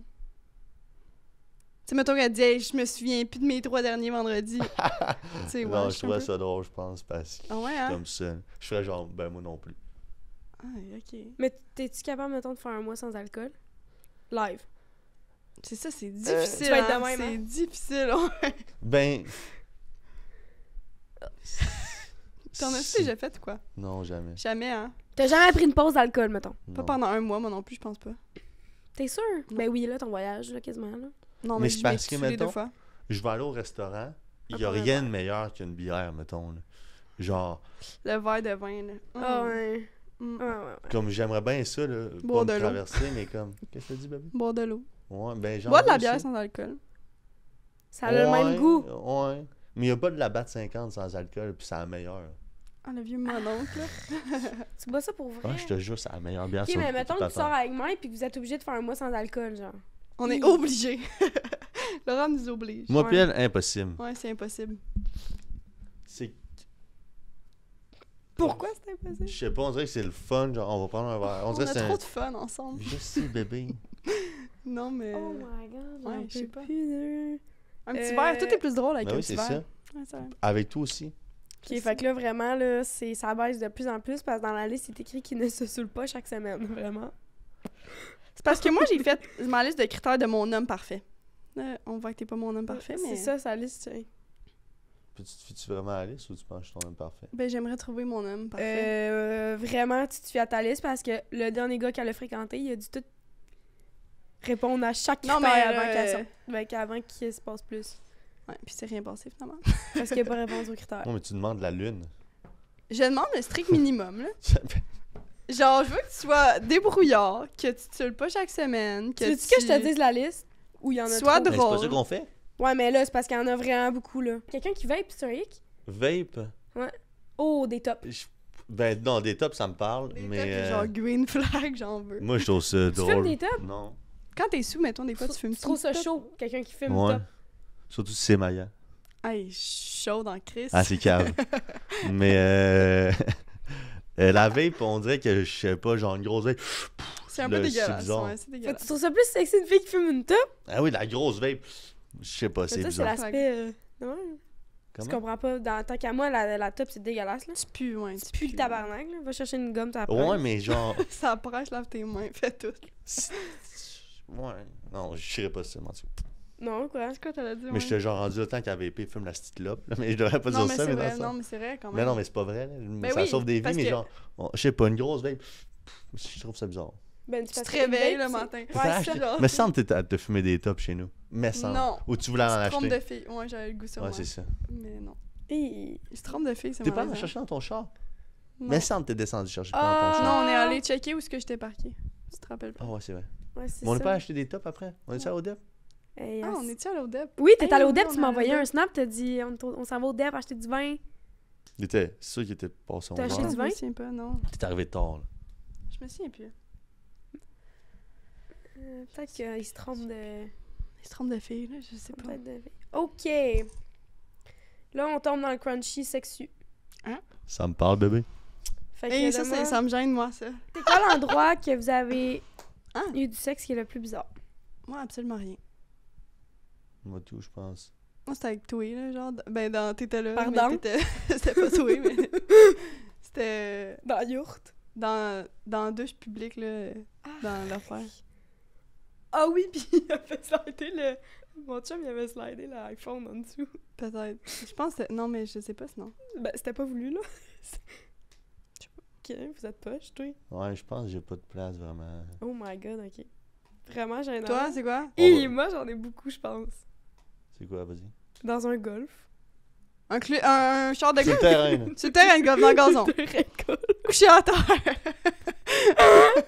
sais, mettons qu'elle dit, je me souviens plus de mes trois derniers vendredis. non, je trouvais ça drôle, je pense, parce que ah hein? comme ça. Je ferais genre, ben moi non plus. Ah, ok. Mais t'es-tu capable, mettons, de faire un mois sans alcool? Live. C'est ça, c'est euh, difficile. Hein. C'est hein? difficile, ouais. Ben. T'en as-tu déjà fait quoi? Non, jamais. Jamais, hein? T'as jamais pris une pause d'alcool, mettons? Pas pendant un mois, moi non plus, je pense pas. T'es sûr? Ben oui, là, ton voyage, là, quasiment, là. Non, mais, c'est parce que, mettons, je vais aller au restaurant, il n'y a rien de meilleur qu'une bière, mettons. Genre. Le verre de vin, là. Ah, mm. Mm. ah ouais. Comme j'aimerais bien ça, là, Boire de me traverser, mais comme. Qu'est-ce que tu dis, Boire de l'eau. Ouais, ben genre. Boire de la bière sans alcool. Ça a le même goût. Ouais. Mais il n'y a pas de la batte 50 sans alcool, puis c'est la meilleure. Ah, le vieux mon oncle, là. tu bois ça pour ah, vrai? Ah, je te jure, c'est la meilleure bière Ok, sur mais mettons que tu sors avec moi et que vous êtes obligé de faire un mois sans alcool, genre. On est hmm. obligé. Laurent nous oblige. Moi, puis impossible. Ouais, c'est impossible. C'est. Pourquoi c'est impossible? Je sais pas, on dirait que c'est le fun, genre on va prendre un verre. On, a trop de fun ensemble. Je sais, bébé. non, mais. Oh my god, ouais, je sais pas. Un petit verre, tout est plus drôle avec ben un petit verre. Ça. Ouais, ça. Avec toi aussi. Ok, fait que là, vraiment, là, ça baisse de plus en plus parce que dans la liste, c'est écrit qu'il ne se saoule pas chaque semaine, vraiment. C'est parce que moi, j'ai fait ma liste de critères de mon homme parfait. Euh, on voit que t'es pas mon homme parfait, mais... C'est ça, sa liste, tu te fies-tu vraiment à la liste ou tu penses que je suis ton homme parfait? Ben, j'aimerais trouver mon homme parfait. Euh, vraiment, tu te fies à ta liste parce que le dernier gars qu'elle a fréquenté, il a dû tout répondre à chaque critère avant qu'elle euh, ben, avant qu'il se passe plus. Ouais, puis c'est rien passé finalement. parce qu'il n'a pas répondu aux critères. Non, mais tu demandes la lune. Je demande le strict minimum, là. Genre, je veux que tu sois débrouillard, que tu te le pas chaque semaine. Que tu veux tu... que je te dise la liste où il y en a Sois trop? drôle. Ben, c'est pas ça qu'on fait. Ouais, mais là, c'est parce qu'il y en a vraiment beaucoup, là. Quelqu'un qui vape, c'est un Vape? Ouais. Oh, des tops. Ben non, des tops, ça me parle, des mais... Tops, genre euh, green flag, j'en veux. Moi, je trouve ça drôle. Tu fumes des tops? Non. Quand t'es sous, mettons, des fois, tu fumes... Je trouve ça chaud, quelqu'un qui fume ouais. top? Surtout si c'est Maya. Ah, est chaud dans Chris. Ah, c'est calme. mais... Euh, Euh, la vape, on dirait que je sais pas, genre une grosse vape. C'est un peu dégueulasse. c'est dégueulasse. Tu trouves ça plus sexy une fille qui fume une top Ah oui, la grosse vape. Je sais pas, c'est bizarre. Ça, c'est l'aspect. Euh, tu comprends pas. Dans, tant qu'à moi, la, la top, c'est dégueulasse. Là. Tu pues, ouais. Tu, tu pues le tabarnak. Là. Va chercher une gomme, t'apprends. Ouais, mais genre. ça approche, lave tes mains, fais tout. ouais. Non, je dirais pas ça, mentir. Non, quoi, c'est quoi, la dit? Mais t'ai genre rendu le temps qu'AVP fume la petite mais je devrais pas dire ça, mais Non, mais c'est vrai quand même. Mais non, mais c'est pas vrai, ben ça sauve des vies, mais genre, je sais pas, une grosse veille. je trouve ça bizarre. Ben, tu, te réveilles le matin. Ouais, c'est genre. Mais sans que à te fumer des tops chez nous. Mais sans Non. Ou tu voulais en acheter. de filles Ouais, j'avais le goût sur ouais, moi. c'est ça. Mais non. Et... Je trompe de filles c'est T'es pas allé hein. chercher dans ton char? Mais sans que t'es descendu chercher dans ton ah, char. Non, on est allé checker où est-ce que j'étais parqué. Tu te rappelles pas? Ah ouais, c'est vrai. Ouais, on n'est pas acheté des tops après? On est ça au dep? ah, on était à l'ODEP. Oui, t'es à l'ODEP, tu m'as envoyé un snap, t'as dit on, s'en va au DEP acheter du vin. Il était sûr qu'il était passé en T'as acheté du vin? Je me souviens pas, non. T'es arrivé tard, là. Je me souviens plus. Euh, peut-être qu'il se trompe de. Il se trompe de fille, là, je sais pas. Ok. Là, on tombe dans le crunchy sexu. Hein? Ça me parle, bébé. Fait ça, ça me gêne, moi, ça. C'est quoi l'endroit que vous avez hein? eu du sexe qui est le plus bizarre? Moi, absolument rien. Moi, tout, je pense. Moi, c'était avec toi, là, genre. Ben, dans. T'étais là. Pardon? c'était pas toi, mais. c'était. Dans la Dans, dans la douche publique, là. Ah, dans l'affaire. Ah oui, puis il avait slidé le. Mon chum, il avait slidé l'iPhone en dessous. Peut-être. Je pense que. Non, mais je sais pas sinon. Ben, c'était pas voulu, là. Je pas. vous êtes poche, toi? Ouais, je pense que j'ai pas de place vraiment. Oh my god, ok. Vraiment, j'ai un Toi, c'est quoi? Et oh. moi, j'en ai beaucoup, je pense. C'est quoi, vas-y? Dans un golf. Un, un, char de golf. C'est terrain. C'est le terrain de golf dans le gazon. Couché à terre. Couché à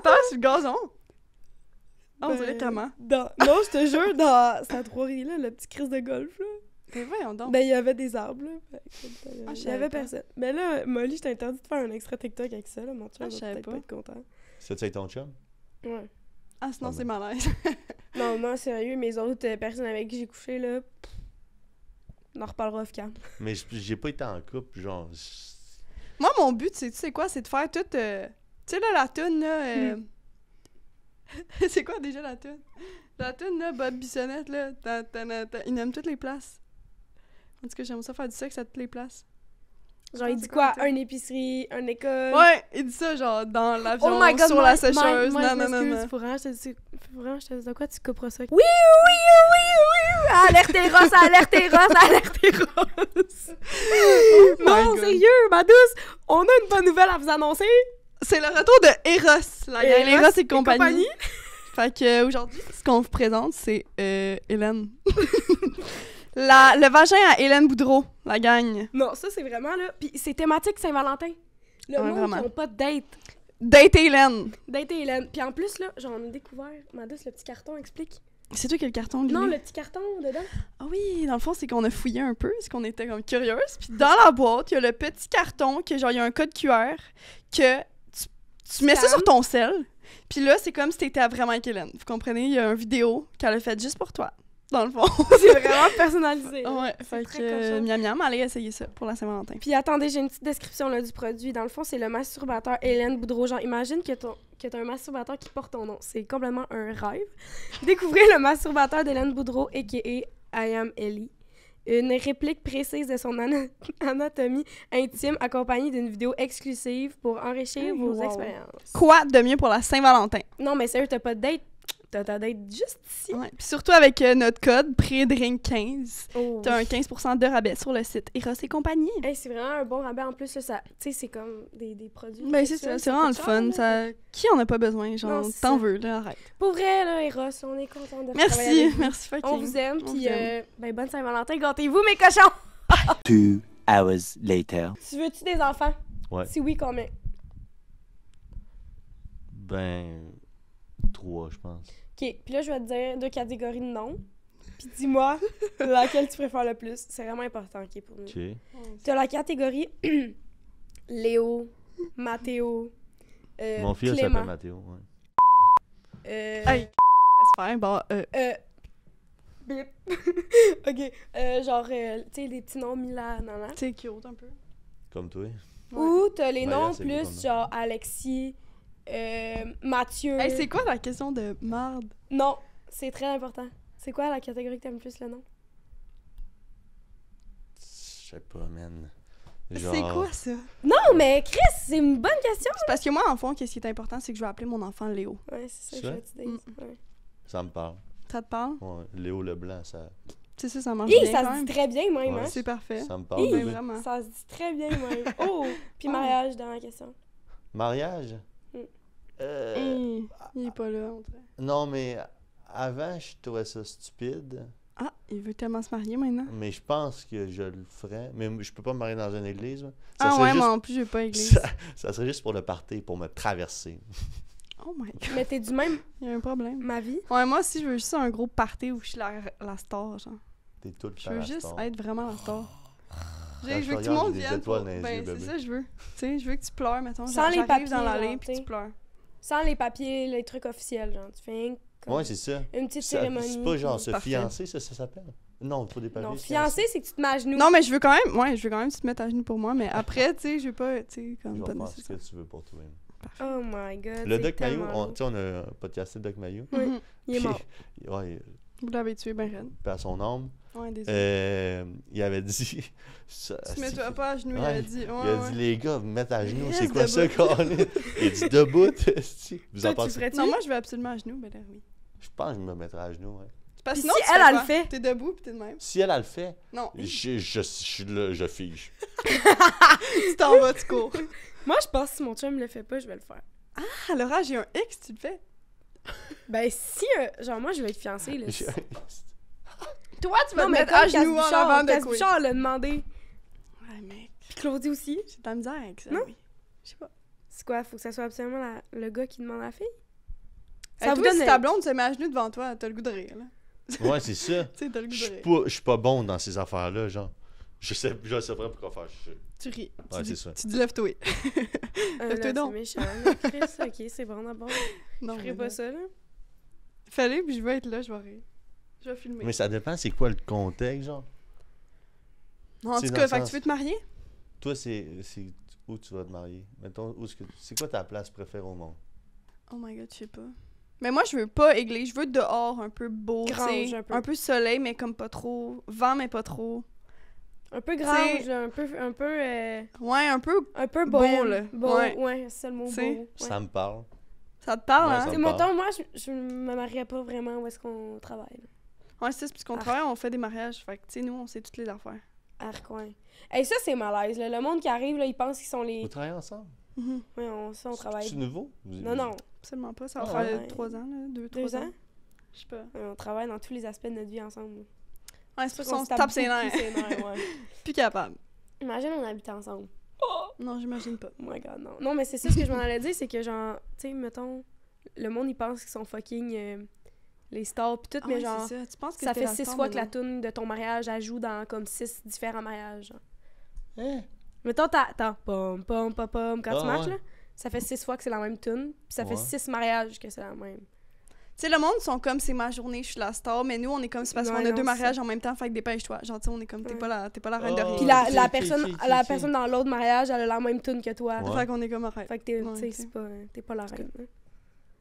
terre sur le gazon. non ah, on dirait ben, comment? Dans... Non, je te jure, dans... sa à là, le petit crise de golf, là. Mais ben, on donc. Ben, il y avait des arbres, là. Euh, ah, je savais personne. Mais là, Molly, je t'ai interdit de faire un extra TikTok avec ça, là. Mon chum ah, va peut-être pas. pas être content. C'est avec ton chum? Ouais. Ah sinon, c'est malaise. non, non, sérieux, mes autres euh, personnes avec qui j'ai couché, là, on en reparlera off Mais j'ai pas été en couple, genre... Moi, mon but, c'est, tu sais quoi, c'est de faire toute euh, Tu sais, là, la tune là... Euh, hmm. c'est quoi déjà la tune La tune là, Bob Bissonnette, là, il aime toutes les places. En tout cas, j'aime ça faire du sexe à toutes les places. Genre, ah, il dit quoi? Un épicerie, un école. Ouais, il dit ça, genre, dans oh l'avion, sur la sécheuse. Moi, non, non, non, non. Faut vraiment, je te dis, je te dis, de quoi tu couperas ça? Oui, oui, oui, oui, oui! Alerte Eros, alerte Eros, alerte Eros! non, oh sérieux, ma douce, on a une bonne nouvelle à vous annoncer. C'est le retour de Eros, la gang. Eros, Eros et, compagnie. fait que, ce qu'on vous présente, c'est euh, Hélène. le vagin à Hélène Boudreau, la gagne. Non, ça, c'est vraiment, là. Puis c'est thématique Saint-Valentin. Le monde qui pas de date. Date Hélène. Date Hélène. Puis en plus, là, j'en ai découvert. Madus, le petit carton explique. C'est toi qui as le carton, lui? Non, le petit carton dedans. Ah oui, dans le fond, c'est qu'on a fouillé un peu, C'est qu'on était comme curieuse. Puis dans la boîte, il y a le petit carton, que genre, il y a un code QR, que tu, mets ça sur ton sel. Puis là, c'est comme si t'étais vraiment avec Hélène. Vous comprenez? Il y a une vidéo qu'elle a faite juste pour toi dans le fond. c'est vraiment personnalisé. ouais, fait que euh, miam miam, allez essayer ça pour la Saint-Valentin. Puis attendez, j'ai une petite description là, du produit. Dans le fond, c'est le masturbateur Hélène Boudreau. Genre, imagine que, ton, que t'as un masturbateur qui porte ton nom. C'est complètement un rêve. Découvrez le masturbateur d'Hélène Boudreau, a.k.a. I am Ellie. Une réplique précise de son anatomie intime accompagnée d'une vidéo exclusive pour enrichir vos expériences. Quoi de mieux pour la Saint-Valentin? Non, mais sérieux, t'as pas de date, T'as ta d'être juste ici. Ouais. Puis surtout avec euh, notre code PREDRINK15, oh. t'as un 15 de rabais sur le site Eros et compagnie. Hey, c'est vraiment un bon rabais. En plus, tu ça, c'est comme des, des produits. Ben, c'est c'est vraiment le fun. Ça, qui en a pas besoin? Genre, t'en veux, là, arrête. Pour vrai, là, Eros, on est content de Merci, avec vous. merci, fucking. On vous aime, puis euh, ben, bonne Saint-Valentin, gantez vous mes cochons! Two hours later. Tu veux-tu des enfants? Ouais. Si oui, combien? Ben, trois, je pense. OK, puis là, je vais te dire deux catégories de noms. Puis dis-moi laquelle tu préfères le plus. C'est vraiment important, pour nous. OK. Tu as la catégorie Léo, Mathéo, euh, Mon fils s'appelle Mathéo, ouais. Euh... Hey, faire, bon, euh... euh... Bip. OK, euh, genre, euh, tu sais, des petits noms Milan, Tu Tu qui cute, un peu. Comme toi. Ou t'as les noms plus, genre, Alexis... Euh, Mathieu. Hey, c'est quoi la question de marde? Non, c'est très important. C'est quoi la catégorie que t'aimes plus le nom? Je sais pas, man. Genre... C'est quoi ça? Non, mais Chris, c'est une bonne question. C'est parce que moi, en fond, ce qui est important, c'est que je vais appeler mon enfant Léo. Ouais, c'est ça, ça? Mm. Ça me parle. Ça te parle? Léo Leblanc, ça. C'est ça, ça marche Hi, bien. Ça se dit très bien, moi, Ouais, hein? C'est parfait. Ça me parle. Ben, vraiment. Ça se dit très bien, moi. oh! Puis ah. mariage, dans la question. Mariage? Mm. Euh, il est pas là, en Non, mais avant, je trouvais ça stupide. Ah, il veut tellement se marier maintenant. Mais je pense que je le ferais. Mais je peux pas me marier dans une église. ah ouais, mais en plus, je pas église. Ça, serait juste pour le party, pour me traverser. Oh my god. Mais t'es du même. Il y a un problème. Ma vie. Ouais, moi aussi, je veux juste un gros party où je suis la, la star, genre. T'es tout le Je veux juste être vraiment la star. Oh. je veux que tout le monde vienne. Ben, c'est ça, je veux. tu sais, je veux que tu pleures, mettons. Sans les papiers. dans l'allée, puis tu pleures. Sans les papiers, les trucs officiels, genre. Tu fais comme ouais, c'est Une petite cérémonie. C'est pas genre se fiancer, ça, ça s'appelle? Non, faut des papiers. Non, fiancer, c'est que tu te mets à genoux. Non, mais je veux quand même, ouais, je veux quand même que tu te mettes à genoux pour moi, mais après, tu sais, je veux pas, tu sais, comme. Je ce que tu veux pour toi. Oh my god. Le Doc Mayou, on, on a podcasté Doc Mayou. Oui, il est mort. Vous l'avez tué, ben Ren. Puis à son âme, euh, il avait dit. Ça, te mets pas à genoux, il avait dit. il a dit, les gars, vous mettez à genoux, c'est quoi ça qu'on est Il a dit, debout, vous en pensez Non, moi, je vais absolument à genoux, ben là, oui. Je pense que je me mettrai à genoux, sinon, si elle, elle le fait. T'es debout, puis t'es même. Si elle, elle le fait. Non. Je, je, je, je, fige. tu t'en vas, tu cours. moi, je pense que si mon chum me le fait pas, je vais le faire. Ah, Laura, j'ai un X, tu le fais. ben, si, euh, genre, moi, je vais être fiancée, là. Toi, tu vas non, mettre à genoux en avant de quoi. Bouchard l'a demandé. Ouais, mec. Puis Claudie aussi. J'ai de la misère avec ça. Non? Oui. Je sais pas. C'est quoi? Faut que ça soit absolument le gars qui demande à la fille? Euh, ça vous toi, donne... si ta blonde se met à genoux devant toi, t'as le goût de rire, là. Ouais, c'est ça. tu t'as le goût de rire. Je suis pas, bonne bon dans ces affaires-là, genre. Je sais, je sais pas pourquoi faire. Tu ris. Ouais, c'est ça. Tu dis lève-toi. Euh, lève-toi donc. C'est méchant. Chris, ok, c'est bon d'abord. je ferai pas ça, là. Fallait, puis je vais être là, je vais rire. Je vais filmer. Mais ça dépend, c'est quoi le contexte, genre? Non, en tout cas, fait tu veux te marier? Toi, c'est où tu vas te marier? où c'est quoi ta place préférée au monde? Oh my god, je sais pas. Mais moi, je veux pas église. Je veux dehors, un peu beau. Grange, un peu. Un peu soleil, mais comme pas trop. Vent, mais pas trop. Un peu grange, un peu. Un peu euh, Ouais, un peu. Un peu beau, là. Beau, ouais, c'est le mot beau. Ça me parle. Ça te parle, ouais, hein? mon temps. moi, je, je me marierais pas vraiment où est-ce qu'on travaille. Ouais, c'est ça. travaille, on fait des mariages. Fait que, tu sais, nous, on sait toutes les affaires. Arcoing. et ça, c'est malaise. Là. Le monde qui arrive, là, ils pensent qu'ils sont les. on travaille ensemble? Mhm. Oui, on, ça, on travaille. C'est nouveau? Non, non. Absolument pas. Ça va ah, faire trois ans, là, deux, trois ans. Je sais pas. on travaille dans tous les aspects de notre vie ensemble. Ouais, c'est pas qu'on se tape ses nerfs. capable. Imagine, on habite ensemble. Non, j'imagine pas. Oh my god, non. Non, mais c'est ça ce que je m'en allais dire, c'est que genre, tu sais, mettons, le monde, ils pense qu'ils sont fucking. Euh, les stars puis tout, ah mais genre, ça. Tu penses que ça fait six fois que la tune de ton mariage, elle joue dans comme six différents mariages. Hein? Mettons, t'as pom pom pom pom quand tu ah, marches, là, ça fait six fois que c'est la même tune, puis ça fait six mariages que c'est la même. Tu sais, le monde sont comme c'est ma journée, je suis la star, mais nous on est comme c'est parce qu'on a deux mariages en même temps, fait que dépêche-toi. Genre, tu sais on est comme t'es pas la pas la reine de ah, rien. Puis la, personne la personne dans l'autre mariage, elle a la même tune que toi. Fait qu'on est comme arrête. Fait que t'es pas, pas la reine.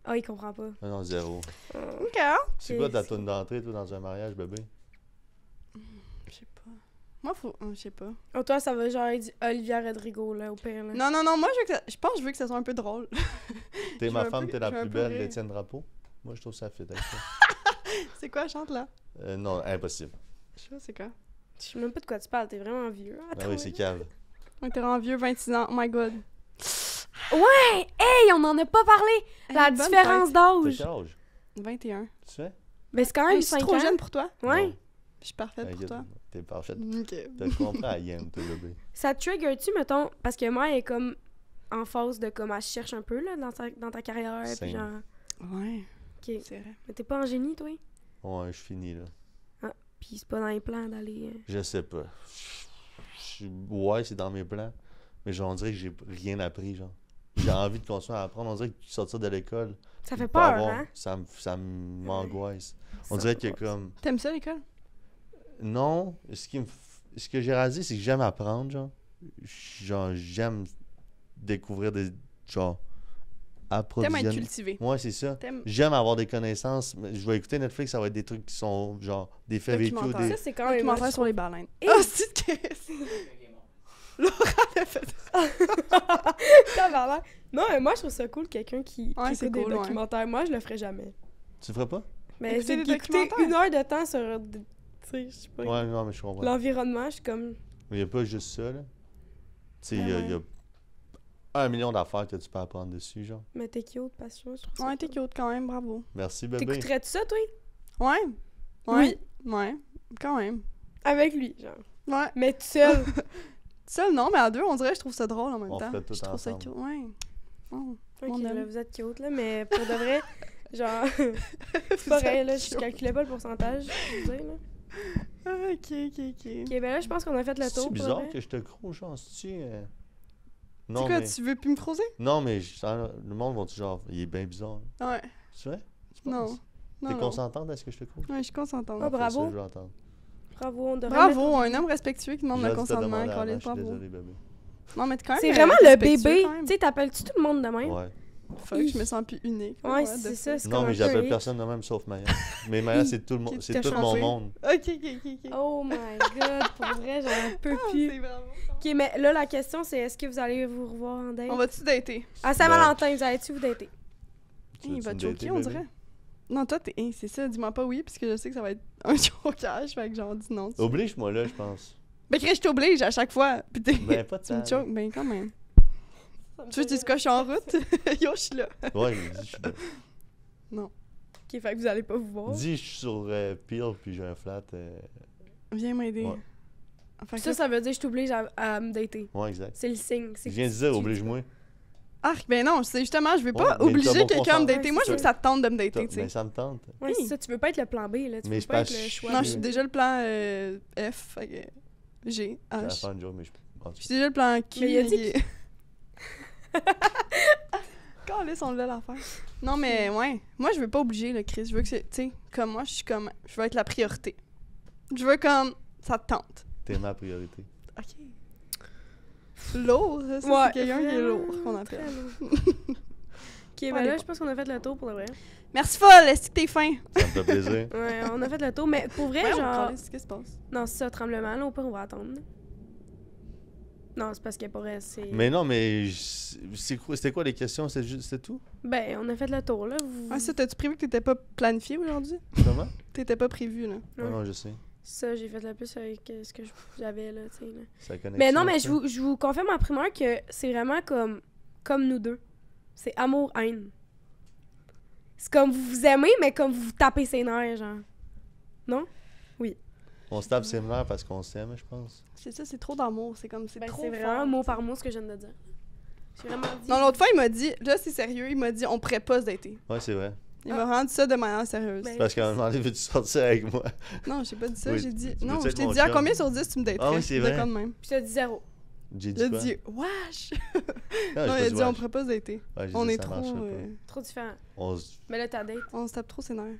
Ah, il comprend pas. Non, ah non, zéro. Euh, OK. C'est quoi ta tune d'entrée, toi, dans un mariage, bébé? Je sais pas. Moi, faut... Euh, je sais pas. Oh, toi, ça va genre être Olivia Rodrigo, là, au pire. Là. Non, non, non, moi, je, veux que ça... je pense que je veux que ça soit un peu drôle. t'es ma femme, t'es la plus belle d'Étienne Drapeau. Moi, je trouve ça fit avec ça. c'est quoi, chante là? Euh, non, impossible. Je sais pas, c'est quoi? Je sais même pas de quoi tu parles, t'es vraiment vieux. ah oui, c'est cave. Donc t'es vraiment vieux, 26 ans, oh my god. Ouais! Hey, on en a pas parlé! La différence d'âge. 21. Tu sais? Mais c'est quand même je suis trop jeune pour toi. Ouais. Je suis parfaite pour toi. T'es parfaite. Ok. T'as compris à Yann, t'es bébé. Ça te trigger-tu, mettons, parce que moi, elle est comme en phase de comme je cherche un peu là, dans, ta, dans ta carrière. Puis genre, Ouais. Ok. C'est vrai. mais t'es pas en génie, toi? Ouais, je finis là. Ah, puis c'est pas dans les plans d'aller. Euh. Je sais pas. Ouais, c'est dans mes plans. Mais genre, on que j'ai rien appris, genre j'ai envie de continuer à apprendre. On dirait que sortir de l'école. Ça fait peur, hein? Ça, m'angoisse. On dirait que comme. T'aimes ça l'école? Non. Ce, qui ce que j'ai réalisé, c'est que j'aime apprendre, genre. Genre, j'aime découvrir des. Genre. T'aimes être cultivé. Moi, c'est ça. J'aime avoir des connaissances. Je vais écouter Netflix, ça va être des trucs qui sont genre des faits vécus. Des... Ça, c'est quand même. sur les baleines. Ah, Et... Eh! Oh, Laura l'a fait. non, mais moi, je trouve ça cool, quelqu'un qui, écoute des documentaires. Moi, je le ferais jamais. Tu le ferais pas? Mais c'est écouter une heure de temps sur. Tu sais, je sais pas. Ouais, non, mais je comprends. L'environnement, je suis comme. Mais il n'y a pas juste ça, là. Tu sais, il y, a ah un million d'affaires que tu peux apprendre dessus, genre. Mais t'es cute, passion, je trouve. Ouais, t'es cute quand même, bravo. Merci, bébé. T'écouterais-tu ça, toi? Ouais. ouais. Oui. Ouais, quand même. Avec lui, genre. Ouais. Mais seul. seul, non, mais à deux, on dirait je trouve ça drôle en même temps. Tout je trouve ça cute. Ouais. Oh, là, vous êtes cute, là, mais pour de vrai, genre. pareil, là, je calculais pas le pourcentage, je ah, ok, ok, ok. Ok, ben là, je pense qu'on a fait le tour. C'est bizarre que je te croche genre euh, tu Non, quoi, mais... tu veux plus me croiser? Non, mais le monde va toujours il est bien bizarre. Ouais. C'est vrai? Tu es T'es consentante à ce que je te croise? Ouais, je suis consentante. Ah, bravo. Bravo, un homme respectueux qui demande le consentement. Avant, Non, mais quand même. C'est vraiment le bébé. Tu sais, t'appelles-tu tout le monde de même? Ouais. Fuck, je me sens plus unique. Ouais, c'est ça. Non, mais j'appelle personne de même sauf Maya. Mais Maya, c'est tout, le c'est tout mon monde. Ok, ok, ok. Oh my god, pour vrai, j'en un peu ah, plus. Ok, mais là, la question, c'est est-ce que vous allez vous revoir en date? On va-tu dater? À Saint-Valentin, vous allez-tu vous dater? Il va choquer, on dirait. Non, toi, t'es. Hein, c'est ça, dis-moi pas oui, parce que je sais que ça va être un chocage, fait que j'en dis non. Oblige-moi là, je pense. Mais que je t'oblige à chaque fois. Puis ben, pas de Tu me choques, ben, quand même. Tu veux que je je suis en route? Yo, je suis là. ouais, je dis, je suis là. Non. Ok, fait que vous allez pas vous voir. Dis, je suis sur euh, puis j'ai un flat. Euh, viens m'aider. ça, ça veut dire je t'oblige à, à, me dater. Ouais, exact. C'est le signe. Je viens de dire, oblige-moi. Ah, ben non, c'est justement, je veux pas obliger quelqu'un à me dater. Moi, je veux que ça te tente de me dater, tu sais. Mais ben, ça me tente. Oui, c'est ça, tu veux pas être le plan B, là. Tu ne veux pas être le choix. Non, je suis déjà le plan euh, F, G, H. Je suis déjà le plan Q. Mais il a dit... Quand on l'a l'affaire. Non, mais ouais. Moi, je veux pas obliger, le Chris. Je veux que Tu sais, comme moi, je suis comme. Je veux être la priorité. Je veux comme. Ça te tente. T'es ma priorité. OK. Lourd, hein, ça, c'est quelqu'un qui est lourd, qu'on appelle. Lourd. ok, ben là, je pense qu'on a fait le tour pour le vrai. Merci folle, est-ce que t'es fin? Ça me fait plaisir. ouais, on a fait le tour, mais pour vrai, genre. Qu'est-ce qui se passe? Non, c'est ça, tremblement, là, on peut on attendre. Non, c'est parce qu'elle c'est Mais non, mais c'était quoi les questions C'est tout Ben, on a fait le tour, là. Vous... Ah, ça, t'as-tu prévu que t'étais pas planifié aujourd'hui Comment T'étais pas prévu, là. Ouais. Ah non, je sais ça, j'ai fait la puce avec euh, ce que j'avais, là, tu sais. Mais non, mais je vous, je confirme en primaire que c'est vraiment comme, comme nous deux. C'est amour-haine. C'est comme vous vous aimez, mais comme vous vous tapez ses nerfs, genre. Non? Oui. On se tape ses nerfs parce qu'on s'aime, je pense. C'est ça, c'est trop d'amour. C'est comme, c'est ben, trop. C'est vraiment mot par mot ce que je viens de dire. vraiment Non, l'autre fois, il m'a dit, là, c'est sérieux, il m'a dit, on prépose pas Ouais, c'est vrai. Il m'a rendu ça de manière sérieuse. Ben, Parce un m'a demandé, veux-tu sortir avec moi? Non, j'ai pas dit ça, j'ai dit. Non, je t'ai dit à combien sur 10 tu me dates Ah oui, c'est vrai. De même. Puis t'as dit zéro. J'ai dit wesh! Non, ah, il a dit, on propose d'été. On est trop. euh, Trop différent. Mais là, t'as date. On se tape trop c'est nerfs.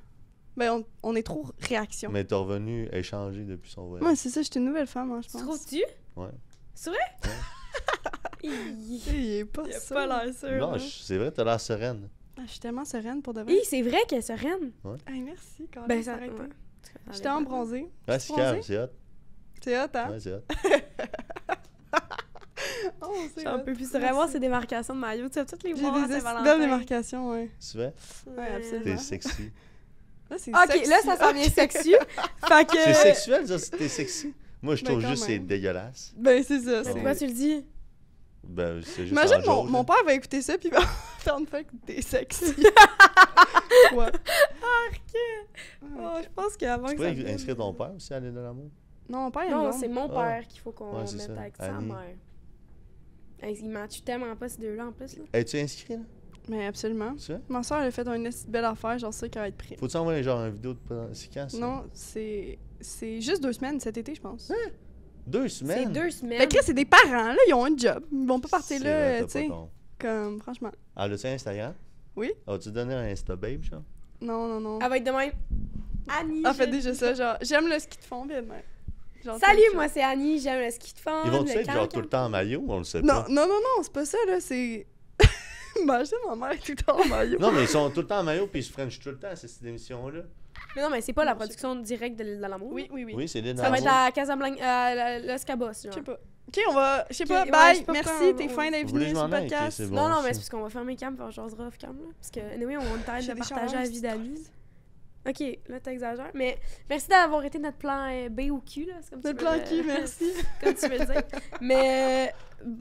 Ben, on, on est trop réaction. Mais t'es revenu échanger depuis son voyage. Moi, c'est ça, j'étais une nouvelle femme, hein, je Tu pense. trouves-tu? Ouais. C'est vrai? Il est pas Il non, hein. c'est vrai, t'as l'air sereine. Ah, je suis tellement sereine pour de vrai. Oui, c'est vrai qu'elle est sereine. Ouais. Ah, merci, quand Ben, ça arrête. ouais. J'étais en bronzé. c'est c'est hot. C'est hot, hein? Ouais, c'est hot. oh, c'est un peu plus vraiment ces démarcations de maillot. Tu sais, toutes les J'ai voir, des belles Valentin. démarcations, ouais. Tu vois? Ouais, T'es sexy. Là, c'est Ok, sexy. là, ça sent bien sexy. fait que. C'est sexuel, ça, c'est- t'es sexy. Moi, je ben, trouve juste que c'est dégueulasse. Ben, c'est ça. C'est- Pourquoi tu le dis? Ben, c'est juste Imagine, mon, père va écouter ça, puis il va faire fuck, t'es sexy. Quoi? Ah, oh, ok. je pense qu'avant que Tu ça. pourrais inscrire ton père aussi à l'île de l'amour? Non, mon père, Non, c'est mon ah. père qu'il faut qu'on mette avec sa mère. il m'a tué tellement pas ces deux-là en plus. Là. Es-tu inscrit là? Mais absolument. Tu Ma soeur, elle a fait une belle affaire, genre ça qu'elle va être prise. Faut-tu envoyer genre une vidéo de. C'est quand ça? Non, c'est. C'est juste deux semaines cet été, je pense. Hein? Deux semaines? C'est deux semaines. c'est des parents, là, ils ont un job. Ils vont pas partir là, euh, tu sais. Comme, franchement. Ah, le Instagram? Oui. As-tu donné un Insta Babe, genre? Non, non, non. Elle va être de même. Annie. En ah, fait, déjà ça, genre, j'aime le ski de fond, bien Salut, moi c'est Annie, j'aime le ski de fond. Ils vont tu être genre tout le temps en maillot, on le sait non, pas. Non, non, non, c'est pas ça, là, c'est. Imagine ma mère tout le temps en maillot. non, mais ils sont tout le temps en maillot puis ils se frenchent tout le temps, c'est cette émission-là. Mais non, mais c'est pas la production directe de l'île de l'amour. Oui, oui, oui. c'est Ça va être à Casablanca, à euh, l'Escabos. Je sais pas. Ok, on va. Je sais pas, bye, merci, t'es fin d'être venu sur le podcast. non, non, mais c'est parce qu'on va fermer cam, puis on off cam, Parce que, oui on tente tête de partager la vie d'Alice. Ok, là, t'exagères. Mais merci d'avoir été notre plan euh, B ou Q, là. c'est Comme tu plan Q merci. comme tu veux dire. Mais,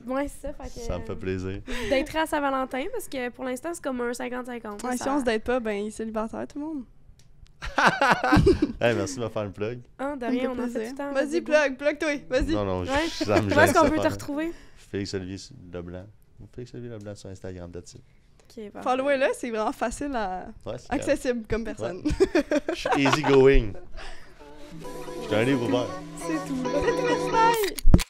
euh, ouais, c'est ça. Fait que, Ça me fait plaisir. D'être à Saint-Valentin, parce que pour l'instant, c'est comme un 50-50. Ouais, si on se date pas, ben, il est célibataire, tout le monde. merci de me faire une plug. Ah, de on a fait Vas-y, plug, plug-toi, vas-y. Non, Comment est-ce qu'on peut te retrouver? Félix-Olivier Leblanc. Félix-Olivier Leblanc sur Instagram, that's it. Follower là, c'est vraiment facile à... accessible comme personne. je suis easygoing. Je suis un livre ouvert. C'est tout. C'est